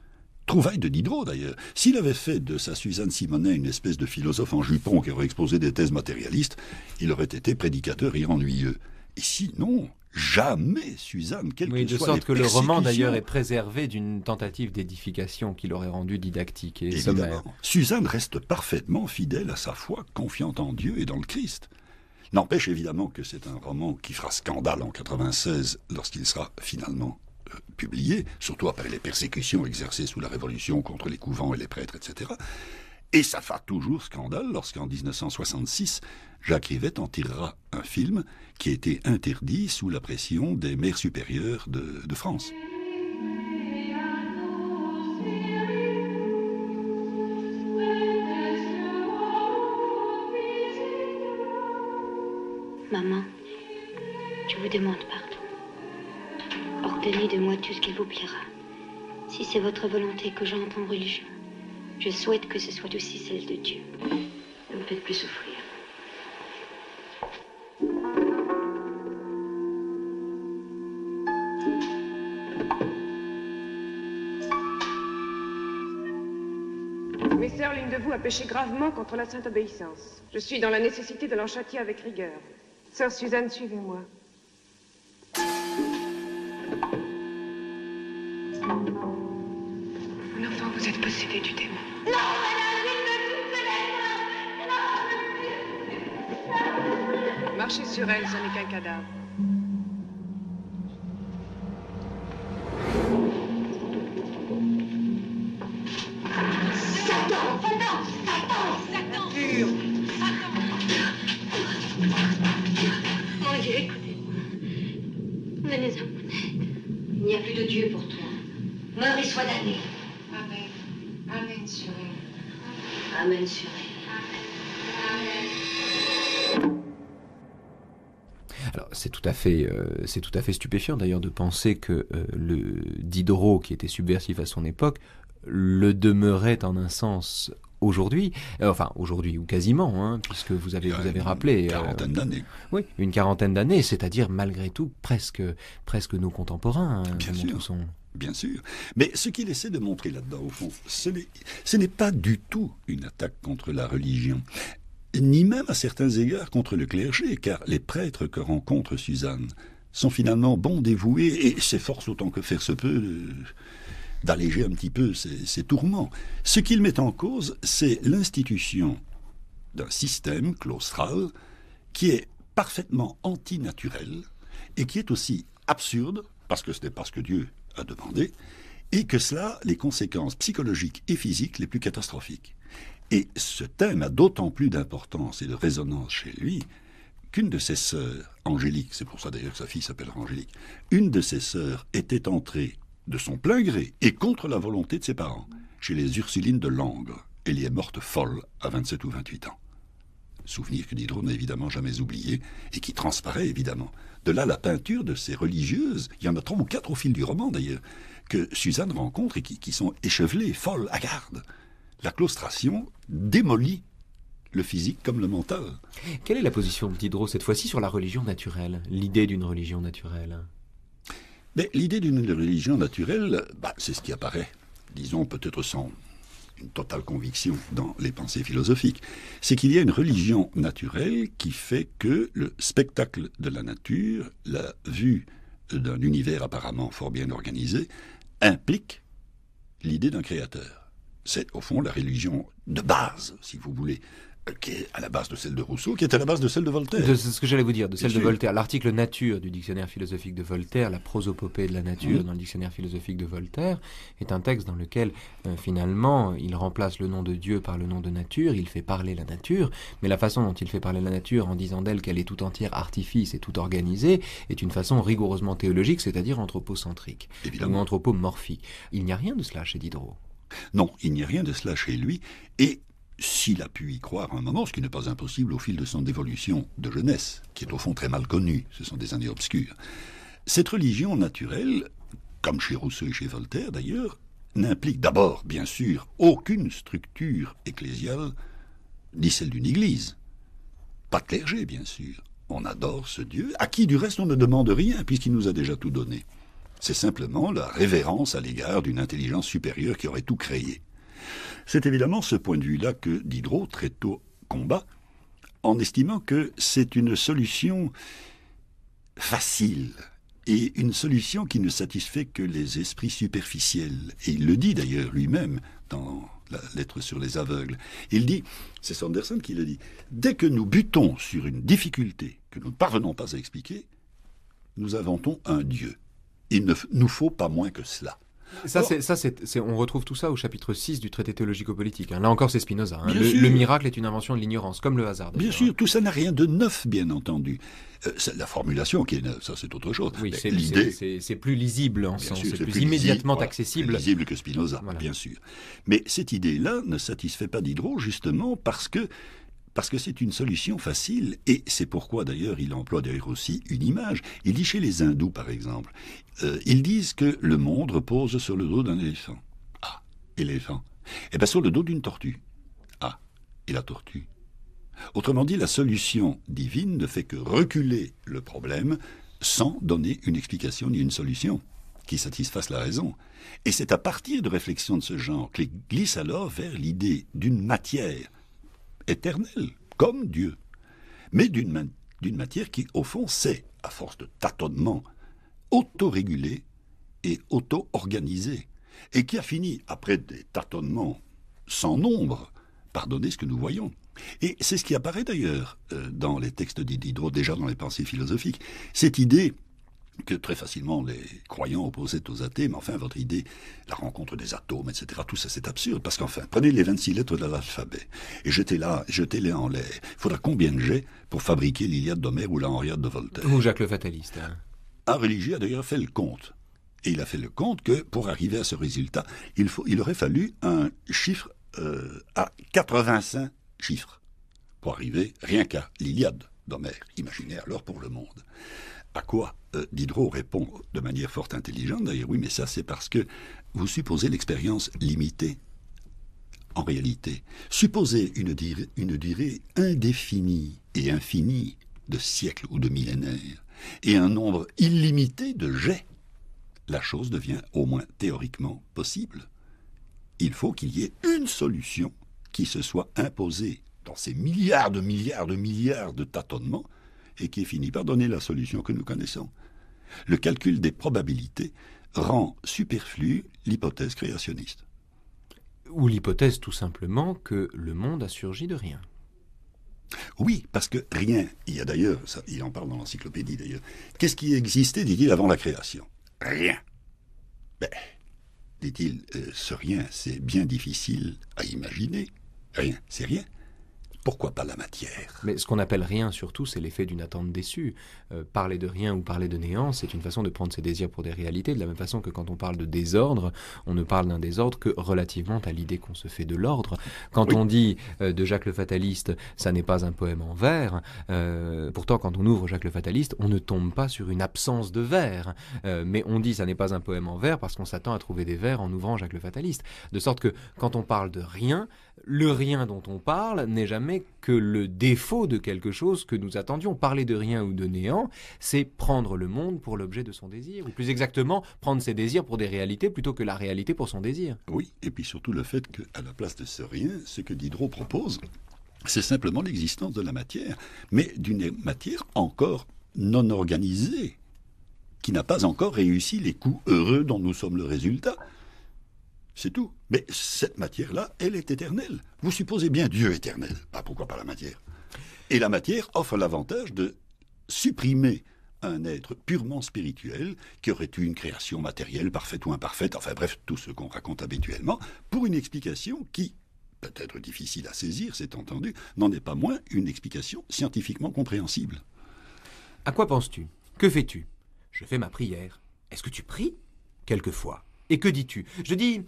Trouvaille de Diderot, d'ailleurs. S'il avait fait de sa Suzanne Simonet une espèce de philosophe en jupon qui aurait exposé des thèses matérialistes, il aurait été prédicateur et ennuyeux. Et non, jamais Suzanne, quelque oui, de sorte que le roman d'ailleurs est préservé d'une tentative d'édification qui l'aurait rendu didactique et Évidemment. Suzanne reste parfaitement fidèle à sa foi, confiante en Dieu et dans le Christ. N'empêche évidemment que c'est un roman qui fera scandale en 96 lorsqu'il sera finalement euh, Publié, surtout après les persécutions exercées sous la Révolution contre les couvents et les prêtres, etc. Et ça fera toujours scandale lorsqu'en 1966, Jacques Rivette en tirera un film qui a été interdit sous la pression des maires supérieures de, de France. Maman, je vous demande pardon. Donnez de moi tout ce qu'il vous plaira. Si c'est votre volonté que j'entends en religion, je souhaite que ce soit aussi celle de Dieu. Ne me faites plus souffrir. Mes sœurs, l'une de vous a péché gravement contre la sainte obéissance. Je suis dans la nécessité de l'en châtier avec rigueur. Sœur Suzanne, suivez-moi. sur elle, ce n'est qu'un cadavre. Satan Satan Satan Satan écoutez-moi. Venez à mon aide. Il n'y a plus de Dieu pour toi. Meurs et sois damné. Amen. Amen sur elle. Amen sur elle. c'est tout à fait, euh, c'est tout à fait stupéfiant d'ailleurs de penser que euh, le Diderot, qui était subversif à son époque, le demeurait en un sens aujourd'hui, euh, enfin aujourd'hui ou quasiment, hein, puisque vous avez, vous avez rappelé. Une quarantaine d'années. Oui, une quarantaine d'années, c'est-à-dire malgré tout presque, presque nos contemporains. Hein, Bien sûr. Bien sûr. Mais ce qu'il essaie de montrer là-dedans, au fond, ce n'est pas du tout une attaque contre la religion ni même à certains égards contre le clergé, car les prêtres que rencontre Suzanne sont finalement bons, dévoués, et s'efforcent autant que faire se peut euh, d'alléger un petit peu ces, tourments. Ce qu'il met en cause, c'est l'institution d'un système claustral qui est parfaitement antinaturel et qui est aussi absurde, parce que ce n'est pas ce que Dieu a demandé, et que cela a les conséquences psychologiques et physiques les plus catastrophiques. Et ce thème a d'autant plus d'importance et de résonance chez lui qu'une de ses sœurs, Angélique, c'est pour ça d'ailleurs que sa fille s'appelle Angélique, une de ses sœurs était entrée de son plein gré et contre la volonté de ses parents chez les Ursulines de Langres. Elle y est morte folle à 27 ou 28 ans. Souvenir que Diderot n'a évidemment jamais oublié et qui transparaît évidemment. De là la peinture de ces religieuses, il y en a trois ou quatre au fil du roman d'ailleurs, que Suzanne rencontre et qui, qui sont échevelées, folles, à garde la claustration démolit le physique comme le mental. Quelle est la position de Diderot cette fois-ci sur la religion naturelle, l'idée d'une religion naturelle L'idée d'une religion naturelle, bah, c'est ce qui apparaît, disons peut-être sans une totale conviction dans les pensées philosophiques, c'est qu'il y a une religion naturelle qui fait que le spectacle de la nature, la vue d'un univers apparemment fort bien organisé, implique l'idée d'un créateur c'est au fond la religion de base, si vous voulez, euh, qui est à la base de celle de Rousseau, qui est à la base de celle de Voltaire. C'est ce que j'allais vous dire, de celle de Voltaire. L'article Nature du dictionnaire philosophique de Voltaire, la prosopopée de la nature mmh. dans le dictionnaire philosophique de Voltaire, est un texte dans lequel, euh, finalement, il remplace le nom de Dieu par le nom de nature, il fait parler la nature, mais la façon dont il fait parler la nature en disant d'elle qu'elle est tout entière artifice et tout organisée, est une façon rigoureusement théologique, c'est-à-dire anthropocentrique, Évidemment. ou anthropomorphique. Il n'y a rien de cela chez Diderot. Non, il n'y a rien de cela chez lui, et s'il a pu y croire un moment, ce qui n'est pas impossible au fil de son évolution de jeunesse, qui est au fond très mal connue, ce sont des années obscures, cette religion naturelle, comme chez Rousseau et chez Voltaire d'ailleurs, n'implique d'abord, bien sûr, aucune structure ecclésiale, ni celle d'une église. Pas de clergé, bien sûr. On adore ce Dieu, à qui du reste on ne demande rien, puisqu'il nous a déjà tout donné. C'est simplement la révérence à l'égard d'une intelligence supérieure qui aurait tout créé. C'est évidemment ce point de vue-là que Diderot très tôt combat, en estimant que c'est une solution facile et une solution qui ne satisfait que les esprits superficiels. Et il le dit d'ailleurs lui-même dans la lettre sur les aveugles. Il dit, c'est Sanderson qui le dit, dès que nous butons sur une difficulté que nous ne parvenons pas à expliquer, nous inventons un Dieu. Il ne nous faut pas moins que cela. Ça, ça on retrouve tout ça au chapitre 6 du traité théologico-politique. Hein. Là encore, c'est Spinoza. Hein. Le, miracle est une invention de l'ignorance, comme le hasard. Bien sûr, hein. tout ça n'a rien de neuf, bien entendu. Euh, la formulation, qui est, ça c'est autre chose. Oui, c'est C'est plus lisible en sens, c'est plus, immédiatement accessible. plus lisible que Spinoza, bien sûr. Mais cette idée-là ne satisfait pas Diderot, justement, parce que parce que c'est une solution facile, et c'est pourquoi d'ailleurs il emploie d'ailleurs aussi une image. Il dit chez les hindous, par exemple, euh, ils disent que le monde repose sur le dos d'un éléphant. Ah, éléphant. Eh bien sur le dos d'une tortue. Ah, et la tortue. Autrement dit, la solution divine ne fait que reculer le problème sans donner une explication ni une solution qui satisfasse la raison. Et c'est à partir de réflexions de ce genre qu'il glisse alors vers l'idée d'une matière éternel, comme Dieu, mais d'une matière qui, au fond, s'est, à force de tâtonnement, autorégulée et auto-organisée, et qui a fini, après des tâtonnements sans nombre, par ce que nous voyons. Et c'est ce qui apparaît d'ailleurs euh, dans les textes Diderot, déjà dans les pensées philosophiques, cette idée que très facilement les croyants opposaient aux athées, mais enfin, votre idée, la rencontre des atomes, etc., tout ça, c'est absurde, parce qu'enfin, prenez les 26 lettres de l'alphabet, et jetez-la, jetez-les en l'air. Il faudra combien de jets pour fabriquer l'Iliade d'Homère ou la Henriade de Voltaire Ou Jacques le Fataliste. Hein. Un religieux a d'ailleurs fait le compte. Et il a fait le compte que, pour arriver à ce résultat, il, aurait fallu un chiffre euh, à 85 chiffres pour arriver rien qu'à l'Iliade d'Homère. Imaginez alors pour le monde. À quoi euh, Diderot répond de manière fort intelligente d'ailleurs, oui, mais ça c'est parce que vous supposez l'expérience limitée. En réalité, supposez une, une durée indéfinie et infinie de siècles ou de millénaires et un nombre illimité de jets. La chose devient au moins théoriquement possible. Il faut qu'il y ait une solution qui se soit imposée dans ces milliards de milliards de milliards de tâtonnements et qui finit par donner la solution que nous connaissons. Le calcul des probabilités rend superflu l'hypothèse créationniste. Ou l'hypothèse tout simplement que le monde a surgi de rien. Oui, parce que rien, il y a d'ailleurs, il en parle dans l'encyclopédie d'ailleurs, qu'est-ce qui existait, dit-il, avant la création Rien. Ben, dit-il, euh, ce rien, c'est bien difficile à imaginer. Rien, c'est rien pourquoi pas la matière Mais ce qu'on appelle rien surtout, c'est l'effet d'une attente déçue. Euh, parler de rien ou parler de néant, c'est une façon de prendre ses désirs pour des réalités, de la même façon que quand on parle de désordre, on ne parle d'un désordre que relativement à l'idée qu'on se fait de l'ordre. Quand on dit euh, de Jacques le Fataliste, ça n'est pas un poème en vers, euh, pourtant quand on ouvre Jacques le Fataliste, on ne tombe pas sur une absence de vers, mais on dit ça n'est pas un poème en vers parce qu'on s'attend à trouver des vers en ouvrant Jacques le Fataliste. De sorte que quand on parle de rien, le rien dont on parle n'est jamais que le défaut de quelque chose que nous attendions. Parler de rien ou de néant, c'est prendre le monde pour l'objet de son désir, ou plus exactement, prendre ses désirs pour des réalités plutôt que la réalité pour son désir. Oui, et puis surtout le fait qu'à la place de ce rien, ce que Diderot propose, c'est simplement l'existence de la matière, mais d'une matière encore non organisée, qui n'a pas encore réussi les coups heureux dont nous sommes le résultat. C'est tout. Mais cette matière-là, elle est éternelle. Vous supposez bien Dieu éternel. pas bah, pourquoi pas la matière Et la matière offre l'avantage de supprimer un être purement spirituel qui aurait eu une création matérielle parfaite ou imparfaite, enfin bref, tout ce qu'on raconte habituellement, pour une explication qui, peut-être difficile à saisir, c'est entendu, n'en est pas moins une explication scientifiquement compréhensible. À quoi penses-tu Que fais-tu Je fais ma prière. Est-ce que tu pries Quelquefois. Et que dis-tu Je dis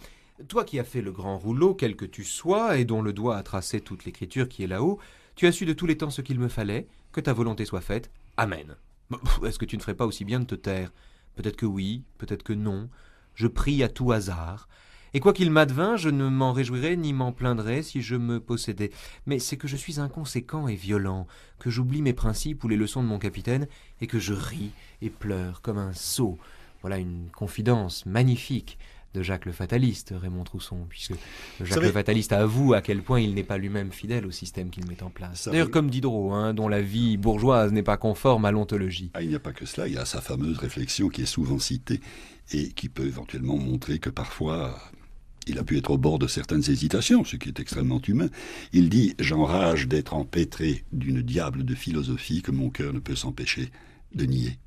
toi qui as fait le grand rouleau, quel que tu sois, et dont le doigt a tracé toute l'écriture qui est là-haut, tu as su de tous les temps ce qu'il me fallait, que ta volonté soit faite. Amen. Est-ce que tu ne ferais pas aussi bien de te taire Peut-être que oui, peut-être que non. Je prie à tout hasard. Et quoi qu'il m'advint, je ne m'en réjouirais ni m'en plaindrais si je me possédais. Mais c'est que je suis inconséquent et violent, que j'oublie mes principes ou les leçons de mon capitaine, et que je ris et pleure comme un sot. Voilà une confidence magnifique de Jacques le Fataliste, Raymond Trousson, puisque Jacques le Fataliste avoue à quel point il n'est pas lui-même fidèle au système qu'il met en place. D'ailleurs, comme Diderot, hein, dont la vie bourgeoise n'est pas conforme à l'ontologie. Ah, il n'y a pas que cela, il y a sa fameuse réflexion qui est souvent citée et qui peut éventuellement montrer que parfois il a pu être au bord de certaines hésitations, ce qui est extrêmement humain. Il dit J'enrage d'être empêtré d'une diable de philosophie que mon cœur ne peut s'empêcher de nier.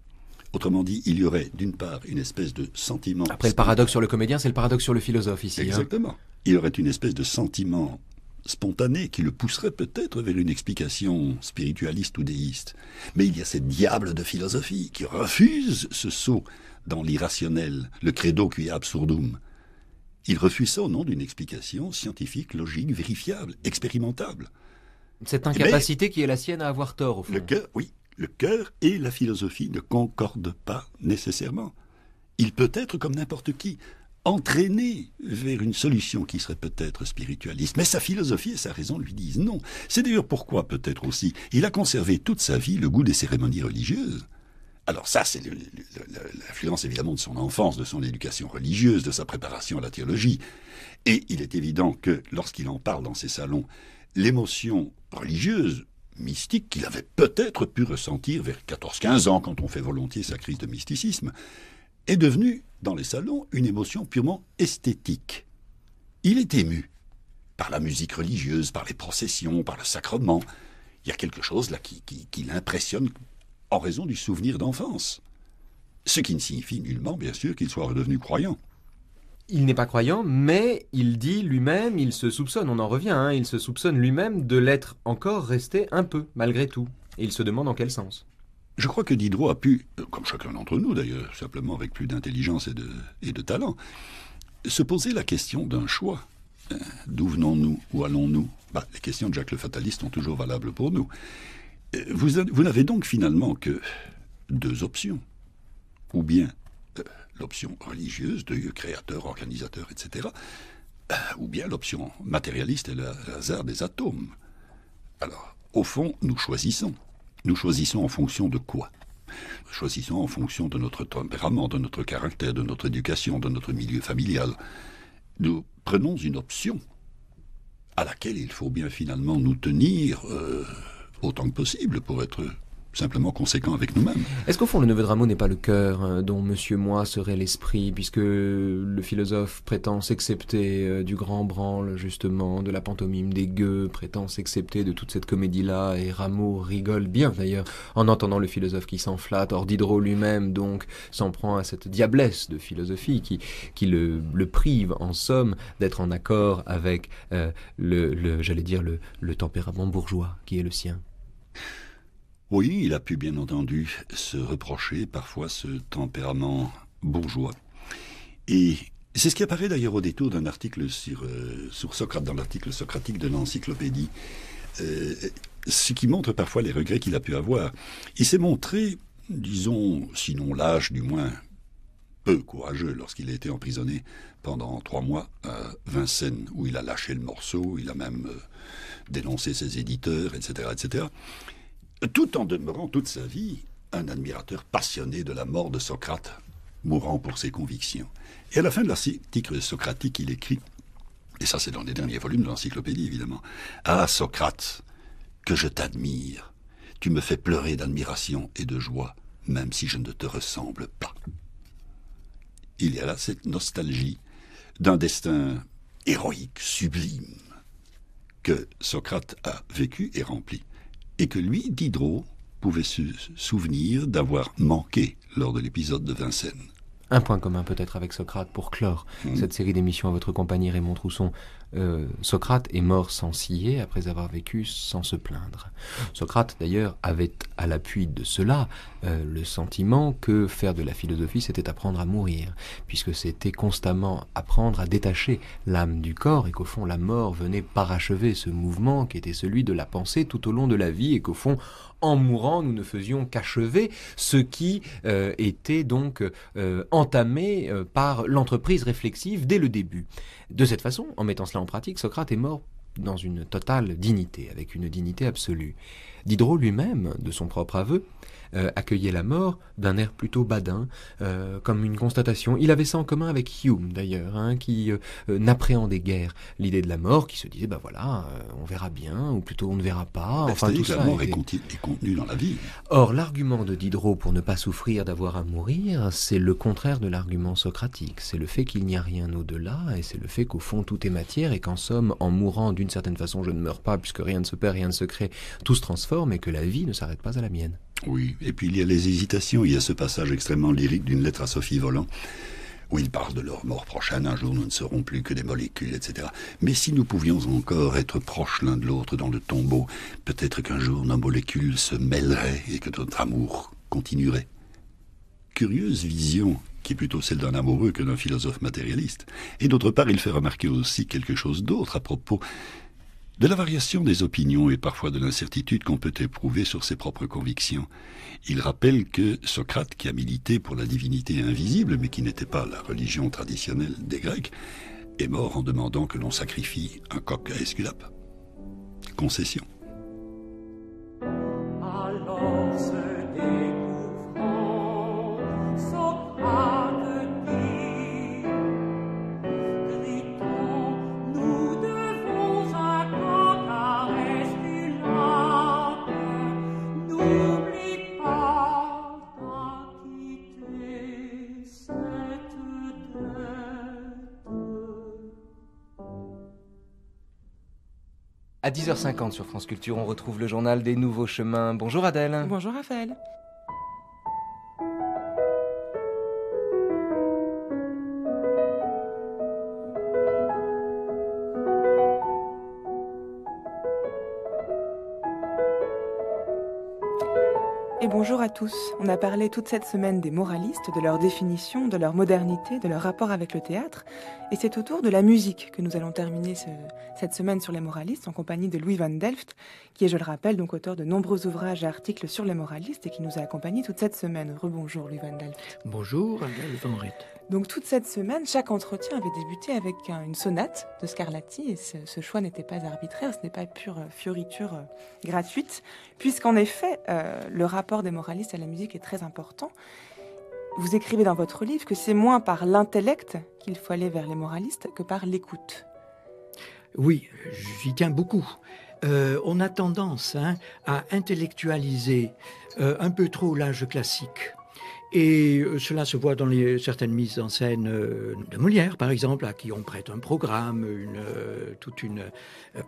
Autrement dit, il y aurait d'une part une espèce de sentiment. Après le paradoxe sur le comédien, c'est le paradoxe sur le philosophe ici. Hein. Exactement. il y aurait une espèce de sentiment spontané qui le pousserait peut-être vers une explication spiritualiste ou déiste. Mais il y a cette diable de philosophie qui refuse ce saut dans l'irrationnel, le credo qui est absurdum. Il refuse ça au nom d'une explication scientifique, logique, vérifiable, expérimentable. Cette eh ben, incapacité qui est la sienne à avoir tort, au fond. Le cœur, oui, le cœur et la philosophie ne concordent pas nécessairement. Il peut être, comme n'importe qui, entraîné vers une solution qui serait peut-être spiritualiste, mais sa philosophie et sa raison lui disent non. C'est d'ailleurs pourquoi, peut-être aussi, il a conservé toute sa vie le goût des cérémonies religieuses. Alors ça, c'est l'influence évidemment de son enfance, de son éducation religieuse, de sa préparation à la théologie. Et il est évident que lorsqu'il en parle dans ses salons, l'émotion religieuse mystique qu'il avait peut-être pu ressentir vers 14-15 ans, quand on fait volontiers sa crise de mysticisme, est devenue, dans les salons, une émotion purement esthétique. Il est ému par la musique religieuse, par les processions, par le sacrement. Il y a quelque chose là qui, qui l'impressionne en raison du souvenir d'enfance. Ce qui ne signifie nullement, bien sûr, qu'il soit redevenu croyant il n'est pas croyant, mais il dit lui-même, il se soupçonne, on en revient, hein, il se soupçonne lui-même de l'être encore resté un peu, malgré tout. Et il se demande en quel sens. Je crois que Diderot a pu, comme chacun d'entre nous d'ailleurs, simplement avec plus d'intelligence et de, et de talent, se poser la question d'un choix. Euh, d'où venons-nous Où allons-nous bah, Les questions de Jacques le Fataliste sont toujours valables pour nous. Euh, vous, n'avez donc finalement que deux options. Ou bien euh, l'option religieuse de Dieu créateur, organisateur, etc., euh, ou bien l'option matérialiste et le hasard des atomes. Alors, au fond, nous choisissons. Nous choisissons en fonction de quoi Nous choisissons en fonction de notre tempérament, de notre caractère, de notre éducation, de notre milieu familial. Nous prenons une option à laquelle il faut bien finalement nous tenir euh, autant que possible pour être simplement conséquent avec nous-mêmes. Est-ce qu'au fond, le neveu de Rameau n'est pas le cœur euh, dont Monsieur Moi serait l'esprit, puisque le philosophe prétend s'excepter euh, du grand branle, justement, de la pantomime des gueux, prétend s'excepter de toute cette comédie-là, et Rameau rigole bien, d'ailleurs, en entendant le philosophe qui s'enflatte. Or, Diderot lui-même, donc, s'en prend à cette diablesse de philosophie qui, qui le, prive, en somme, d'être en accord avec euh, le, j'allais dire, le, le tempérament bourgeois qui est le sien. Oui, il a pu bien entendu se reprocher parfois ce tempérament bourgeois. Et c'est ce qui apparaît d'ailleurs au détour d'un article sur, euh, Socrate, dans l'article socratique de l'encyclopédie, euh, ce qui montre parfois les regrets qu'il a pu avoir. Il s'est montré, disons, sinon lâche, du moins peu courageux lorsqu'il a été emprisonné pendant trois mois à Vincennes, où il a lâché le morceau, il a même euh, dénoncé ses éditeurs, etc., etc tout en demeurant toute sa vie un admirateur passionné de la mort de Socrate, mourant pour ses convictions. Et à la fin de l'article socratique, il écrit, et ça c'est dans les derniers volumes de l'encyclopédie évidemment, Ah Socrate, que je t'admire, tu me fais pleurer d'admiration et de joie, même si je ne te ressemble pas. Il y a là cette nostalgie d'un destin héroïque, sublime, que Socrate a vécu et rempli et que lui, Diderot, pouvait se souvenir d'avoir manqué lors de l'épisode de Vincennes. Un point commun peut-être avec Socrate pour clore hmm. cette série d'émissions à votre compagnie Raymond Trousson. Euh, Socrate est mort sans scier après avoir vécu sans se plaindre. Socrate d'ailleurs avait à l'appui de cela euh, le sentiment que faire de la philosophie c'était apprendre à mourir, puisque c'était constamment apprendre à détacher l'âme du corps et qu'au fond la mort venait parachever ce mouvement qui était celui de la pensée tout au long de la vie et qu'au fond en mourant, nous ne faisions qu'achever ce qui euh, était donc euh, entamé euh, par l'entreprise réflexive dès le début. De cette façon, en mettant cela en pratique, Socrate est mort dans une totale dignité, avec une dignité absolue. Diderot lui-même, de son propre aveu, euh, accueillait la mort d'un air plutôt badin, euh, comme une constatation. Il avait ça en commun avec Hume d'ailleurs, hein, qui euh, n'appréhendait guère l'idée de la mort, qui se disait bah voilà, on verra bien, ou plutôt on ne verra pas. Bah, enfin, tout ça la mort est, contenue dans la vie. Or, l'argument de Diderot pour ne pas souffrir d'avoir à mourir, c'est le contraire de l'argument socratique. C'est le fait qu'il n'y a rien au-delà, et c'est le fait qu'au fond tout est matière, et qu'en somme, en mourant d'une certaine façon, je ne meurs pas, puisque rien ne se perd, rien ne se crée, tout se transforme, et que la vie ne s'arrête pas à la mienne. Oui, et puis il y a les hésitations, il y a ce passage extrêmement lyrique d'une lettre à Sophie Volant, où il parle de leur mort prochaine, un jour nous ne serons plus que des molécules, etc. Mais si nous pouvions encore être proches l'un de l'autre dans le tombeau, peut-être qu'un jour nos molécules se mêleraient et que notre amour continuerait. Curieuse vision, qui est plutôt celle d'un amoureux que d'un philosophe matérialiste. Et d'autre part, il fait remarquer aussi quelque chose d'autre à propos de la variation des opinions et parfois de l'incertitude qu'on peut éprouver sur ses propres convictions. Il rappelle que Socrate, qui a milité pour la divinité invisible, mais qui n'était pas la religion traditionnelle des Grecs, est mort en demandant que l'on sacrifie un coq à Esculape. Concession. À 10h50 sur France Culture, on retrouve le journal des nouveaux chemins. Bonjour Adèle. Bonjour Raphaël. On a parlé toute cette semaine des moralistes, de leur définition, de leur modernité, de leur rapport avec le théâtre. Et c'est autour de la musique que nous allons terminer cette semaine sur les moralistes en compagnie de Louis Van Delft, qui est, je le rappelle, donc auteur de nombreux ouvrages et articles sur les moralistes et qui nous a accompagnés toute cette semaine. Rebonjour Louis Van Delft. Bonjour Angèle Van donc toute cette semaine, chaque entretien avait débuté avec une sonate de Scarlatti et ce, choix n'était pas arbitraire, ce n'est pas pure euh, fioriture euh, gratuite, puisqu'en effet, euh, le rapport des moralistes à la musique est très important. Vous écrivez dans votre livre que c'est moins par l'intellect qu'il faut aller vers les moralistes que par l'écoute. Oui, j'y tiens beaucoup. on a tendance hein, à intellectualiser un peu trop l'âge classique. Et euh, cela se voit dans certaines mises en scène euh, de Molière, par exemple, à qui on prête un programme, euh, toute une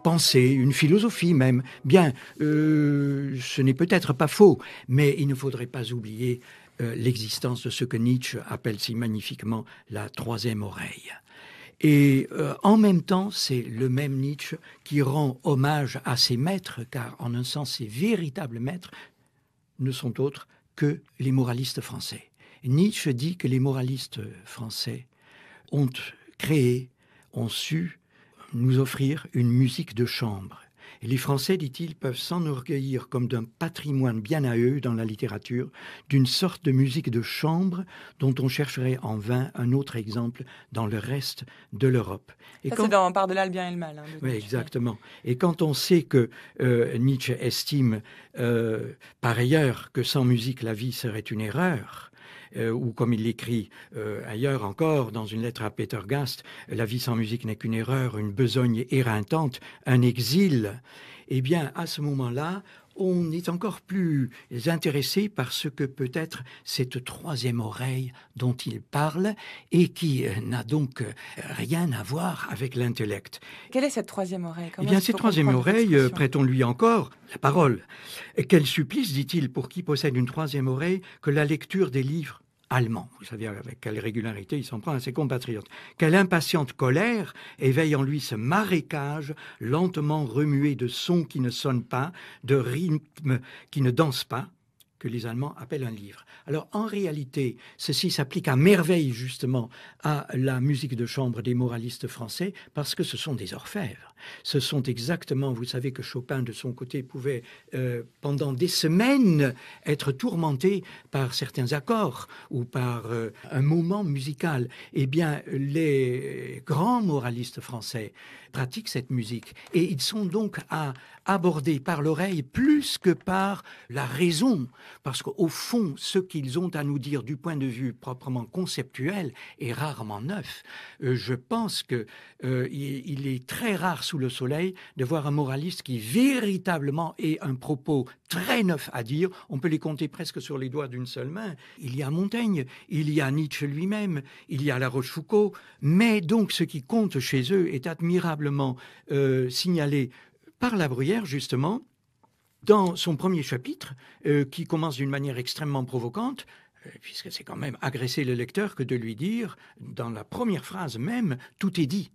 pensée, une philosophie même. Bien, ce n'est peut-être pas faux, mais il ne faudrait pas oublier l'existence de ce que Nietzsche appelle si magnifiquement la troisième oreille. Et en même temps, c'est le même Nietzsche qui rend hommage à ses maîtres, car en un sens, ses véritables maîtres ne sont autres que les moralistes français. Nietzsche dit que les moralistes français ont créé, ont su nous offrir une musique de chambre les Français, dit-il, peuvent s'enorgueillir comme d'un patrimoine bien à eux dans la littérature, d'une sorte de musique de chambre dont on chercherait en vain un autre exemple dans le reste de l'Europe. Et Ça, c'est dans part de et le mal. Hein, oui, exactement. Et quand on sait que euh, Nietzsche estime, euh, par ailleurs, que sans musique la vie serait une erreur, euh, ou comme il l'écrit euh, ailleurs encore dans une lettre à Peter Gast, la vie sans musique n'est qu'une erreur, une besogne éreintante, un exil. Eh bien, à ce moment-là, on est encore plus intéressé par ce que peut être cette troisième oreille dont il parle et qui n'a donc rien à voir avec l'intellect. Quelle est cette troisième oreille Eh bien, cette troisième oreille, prêtons-lui encore la parole. Quel supplice, dit-il, pour qui possède une troisième oreille, que la lecture des livres allemand. Vous savez avec quelle régularité il s'en prend à ses compatriotes. Quelle impatiente colère éveille en lui ce marécage lentement remué de sons qui ne sonnent pas, de rythmes qui ne dansent pas, que les Allemands appellent un livre. Alors en réalité, ceci s'applique à merveille justement à la musique de chambre des moralistes français parce que ce sont des orfèvres. Ce sont exactement, vous savez que Chopin, de son côté, pouvait euh, pendant des semaines être tourmenté par certains accords ou par euh, un moment musical. Eh bien, les grands moralistes français pratiquent cette musique et ils sont donc à aborder par l'oreille plus que par la raison, parce qu'au fond, ce qu'ils ont à nous dire du point de vue proprement conceptuel est rarement neuf. Euh, je pense que il est très rare le soleil de voir un moraliste qui véritablement ait un propos très neuf à dire. On peut les compter presque sur les doigts d'une seule main. Il y a Montaigne, il y a Nietzsche lui-même, il y a La Rochefoucauld. Mais donc ce qui compte chez eux est admirablement euh, signalé par La Bruyère justement dans son premier chapitre, euh, qui commence d'une manière extrêmement provocante, euh, puisque c'est quand même agresser le lecteur que de lui dire, dans la première phrase même, tout est dit.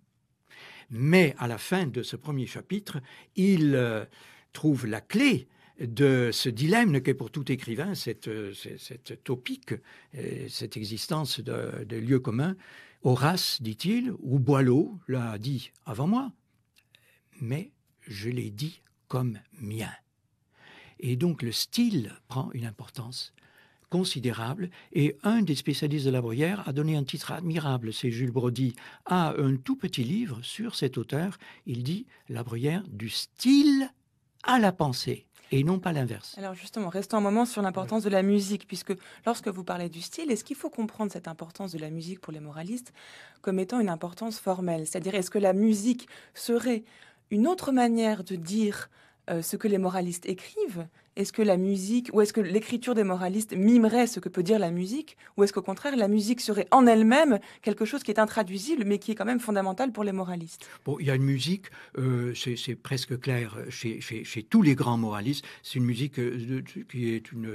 Mais à la fin de ce premier chapitre, il euh, trouve la clé de ce dilemme qu'est pour tout écrivain cette, euh, cette, topique, euh, cette existence de, de lieux communs. Horace, dit-il, ou Boileau l'a dit avant moi, mais je l'ai dit comme mien. Et donc le style prend une importance considérable. Et un des spécialistes de la Bruyère a donné un titre admirable, c'est Jules Brody, à un tout petit livre sur cet auteur. Il dit La Bruyère du style à la pensée et non pas l'inverse. Alors justement, restons un moment sur l'importance de la musique, puisque lorsque vous parlez du style, est-ce qu'il faut comprendre cette importance de la musique pour les moralistes comme étant une importance formelle C'est-à-dire, est-ce que la musique serait une autre manière de dire euh, ce que les moralistes écrivent est-ce que la musique, ou est-ce que l'écriture des moralistes mimerait ce que peut dire la musique, ou est-ce qu'au contraire la musique serait en elle-même quelque chose qui est intraduisible, mais qui est quand même fondamental pour les moralistes Bon, il y a une musique, euh, c'est presque clair chez, tous les grands moralistes, c'est une musique euh, qui est une,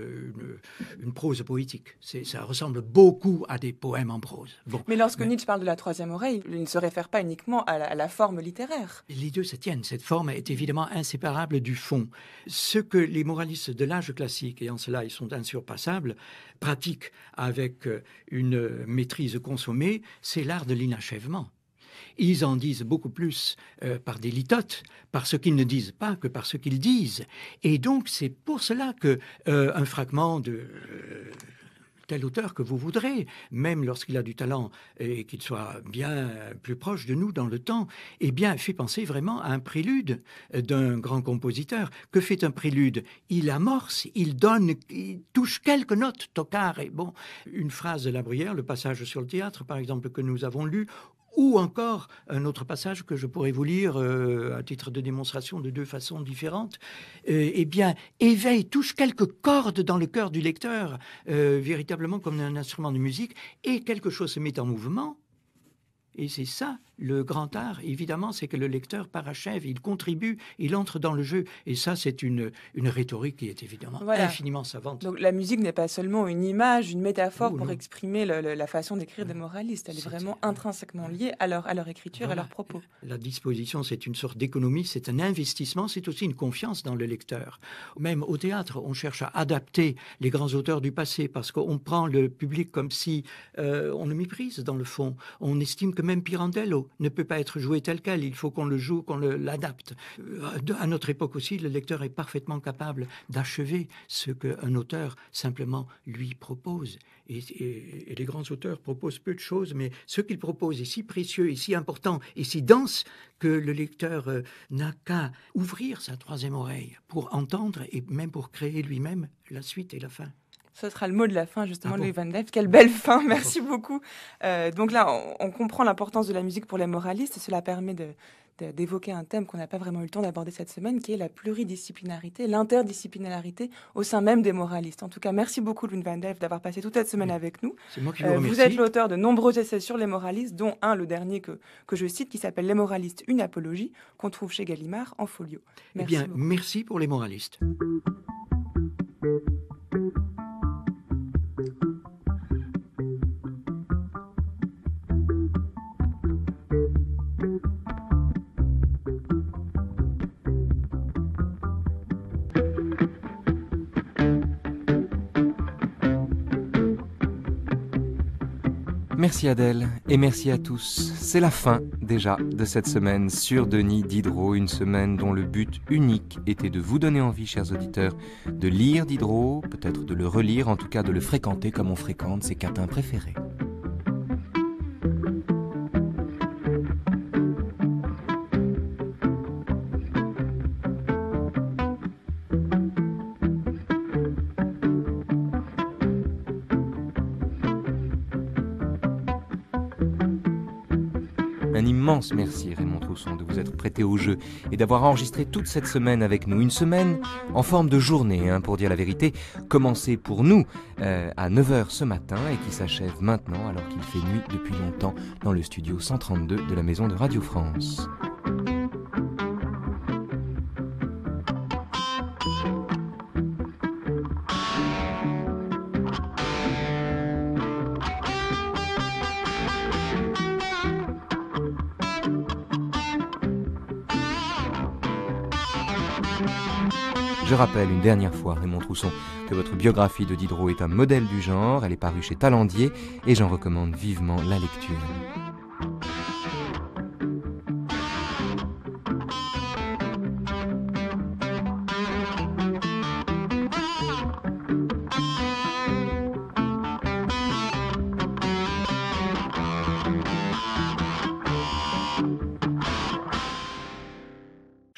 une, prose poétique. Ça ressemble beaucoup à des poèmes en prose. Bon, mais lorsque Nietzsche parle de la troisième oreille, il ne se réfère pas uniquement à la, à la forme littéraire. Les deux se tiennent. Cette forme est évidemment inséparable du fond. Ce que les moralistes de l'âge classique, et en cela ils sont insurpassables, pratiquent avec euh, une maîtrise consommée, c'est l'art de l'inachèvement. Ils en disent beaucoup plus euh, par des litotes, par ce qu'ils ne disent pas que par ce qu'ils disent. Et donc c'est pour cela que euh, un fragment de tel auteur que vous voudrez, même lorsqu'il a du talent et qu'il soit bien plus proche de nous dans le temps, eh bien, fait penser vraiment à un prélude d'un grand compositeur. Que fait un prélude Il amorce, il donne, il touche quelques notes, Tocard et bon, une phrase de La Bruyère, le passage sur le théâtre, par exemple, que nous avons lu, ou encore un autre passage que je pourrais vous lire euh, à titre de démonstration de deux façons différentes. Euh, eh bien, éveille, touche quelques cordes dans le cœur du lecteur, euh, véritablement comme un instrument de musique, et quelque chose se met en mouvement. Et c'est ça le grand art, évidemment, c'est que le lecteur parachève, il contribue, il entre dans le jeu. Et ça, c'est une, une rhétorique qui est évidemment infiniment savante. Donc la musique n'est pas seulement une image, une métaphore pour exprimer la façon d'écrire des moralistes. Elle est, vraiment intrinsèquement liée à leur, à leur écriture, à leurs propos. La disposition, c'est une sorte d'économie, c'est un investissement, c'est aussi une confiance dans le lecteur. Même au théâtre, on cherche à adapter les grands auteurs du passé parce qu'on prend le public comme si euh, on le méprise dans le fond. On estime que même Pirandello, ne peut pas être joué tel quel. Il faut qu'on le joue, qu'on l'adapte. Euh, à notre époque aussi, le lecteur est parfaitement capable d'achever ce qu'un auteur simplement lui propose. Et, les grands auteurs proposent peu de choses, mais ce qu'ils proposent est si précieux et si important et si dense que le lecteur euh, n'a qu'à ouvrir sa troisième oreille pour entendre et même pour créer lui-même la suite et la fin. Ce sera le mot de la fin, justement, Louis ah Van Delft. Quelle belle fin, merci beaucoup. Euh, donc là, on, comprend l'importance de la musique pour les moralistes. Et cela permet de, d'évoquer un thème qu'on n'a pas vraiment eu le temps d'aborder cette semaine, qui est la pluridisciplinarité, l'interdisciplinarité au sein même des moralistes. En tout cas, merci beaucoup, Lune Van Delft, d'avoir passé toute cette semaine avec nous. C'est Moi qui euh, vous, remercie. vous êtes l'auteur de nombreux essais sur les moralistes, dont un, le dernier que, que je cite, qui s'appelle Les moralistes, une apologie, qu'on trouve chez Gallimard en folio. Eh merci eh bien, merci pour les moralistes. Merci Adèle et merci à tous. C'est la fin déjà de cette semaine sur Denis Diderot, une semaine dont le but unique était de vous donner envie, chers auditeurs, de lire Diderot, peut-être de le relire, en tout cas de le fréquenter comme on fréquente ses catins préférés. merci Raymond Trousson de vous être prêté au jeu et d'avoir enregistré toute cette semaine avec nous. Une semaine en forme de journée, hein, pour dire la vérité, commencée pour nous euh, à 9h ce matin et qui s'achève maintenant alors qu'il fait nuit depuis longtemps dans le studio 132 de la Maison de Radio France. Je rappelle une dernière fois, Raymond Trousson, que votre biographie de Diderot est un modèle du genre, elle est parue chez Talandier et j'en recommande vivement la lecture.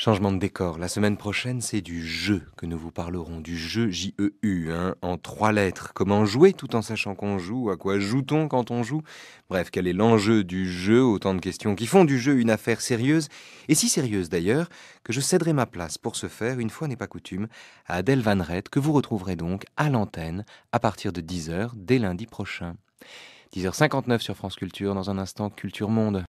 Changement de décor. La semaine prochaine, c'est du jeu que nous vous parlerons. Du jeu J-E-U, hein, en trois lettres. Comment jouer tout en sachant qu'on joue À quoi joue-t-on quand on joue Bref, quel est l'enjeu du jeu Autant de questions qui font du jeu une affaire sérieuse, et si sérieuse d'ailleurs, que je céderai ma place pour ce faire, une fois n'est pas coutume, à Adèle Van que vous retrouverez donc à l'antenne à partir de 10h dès lundi prochain. 10h59 sur France Culture, dans un instant Culture Monde.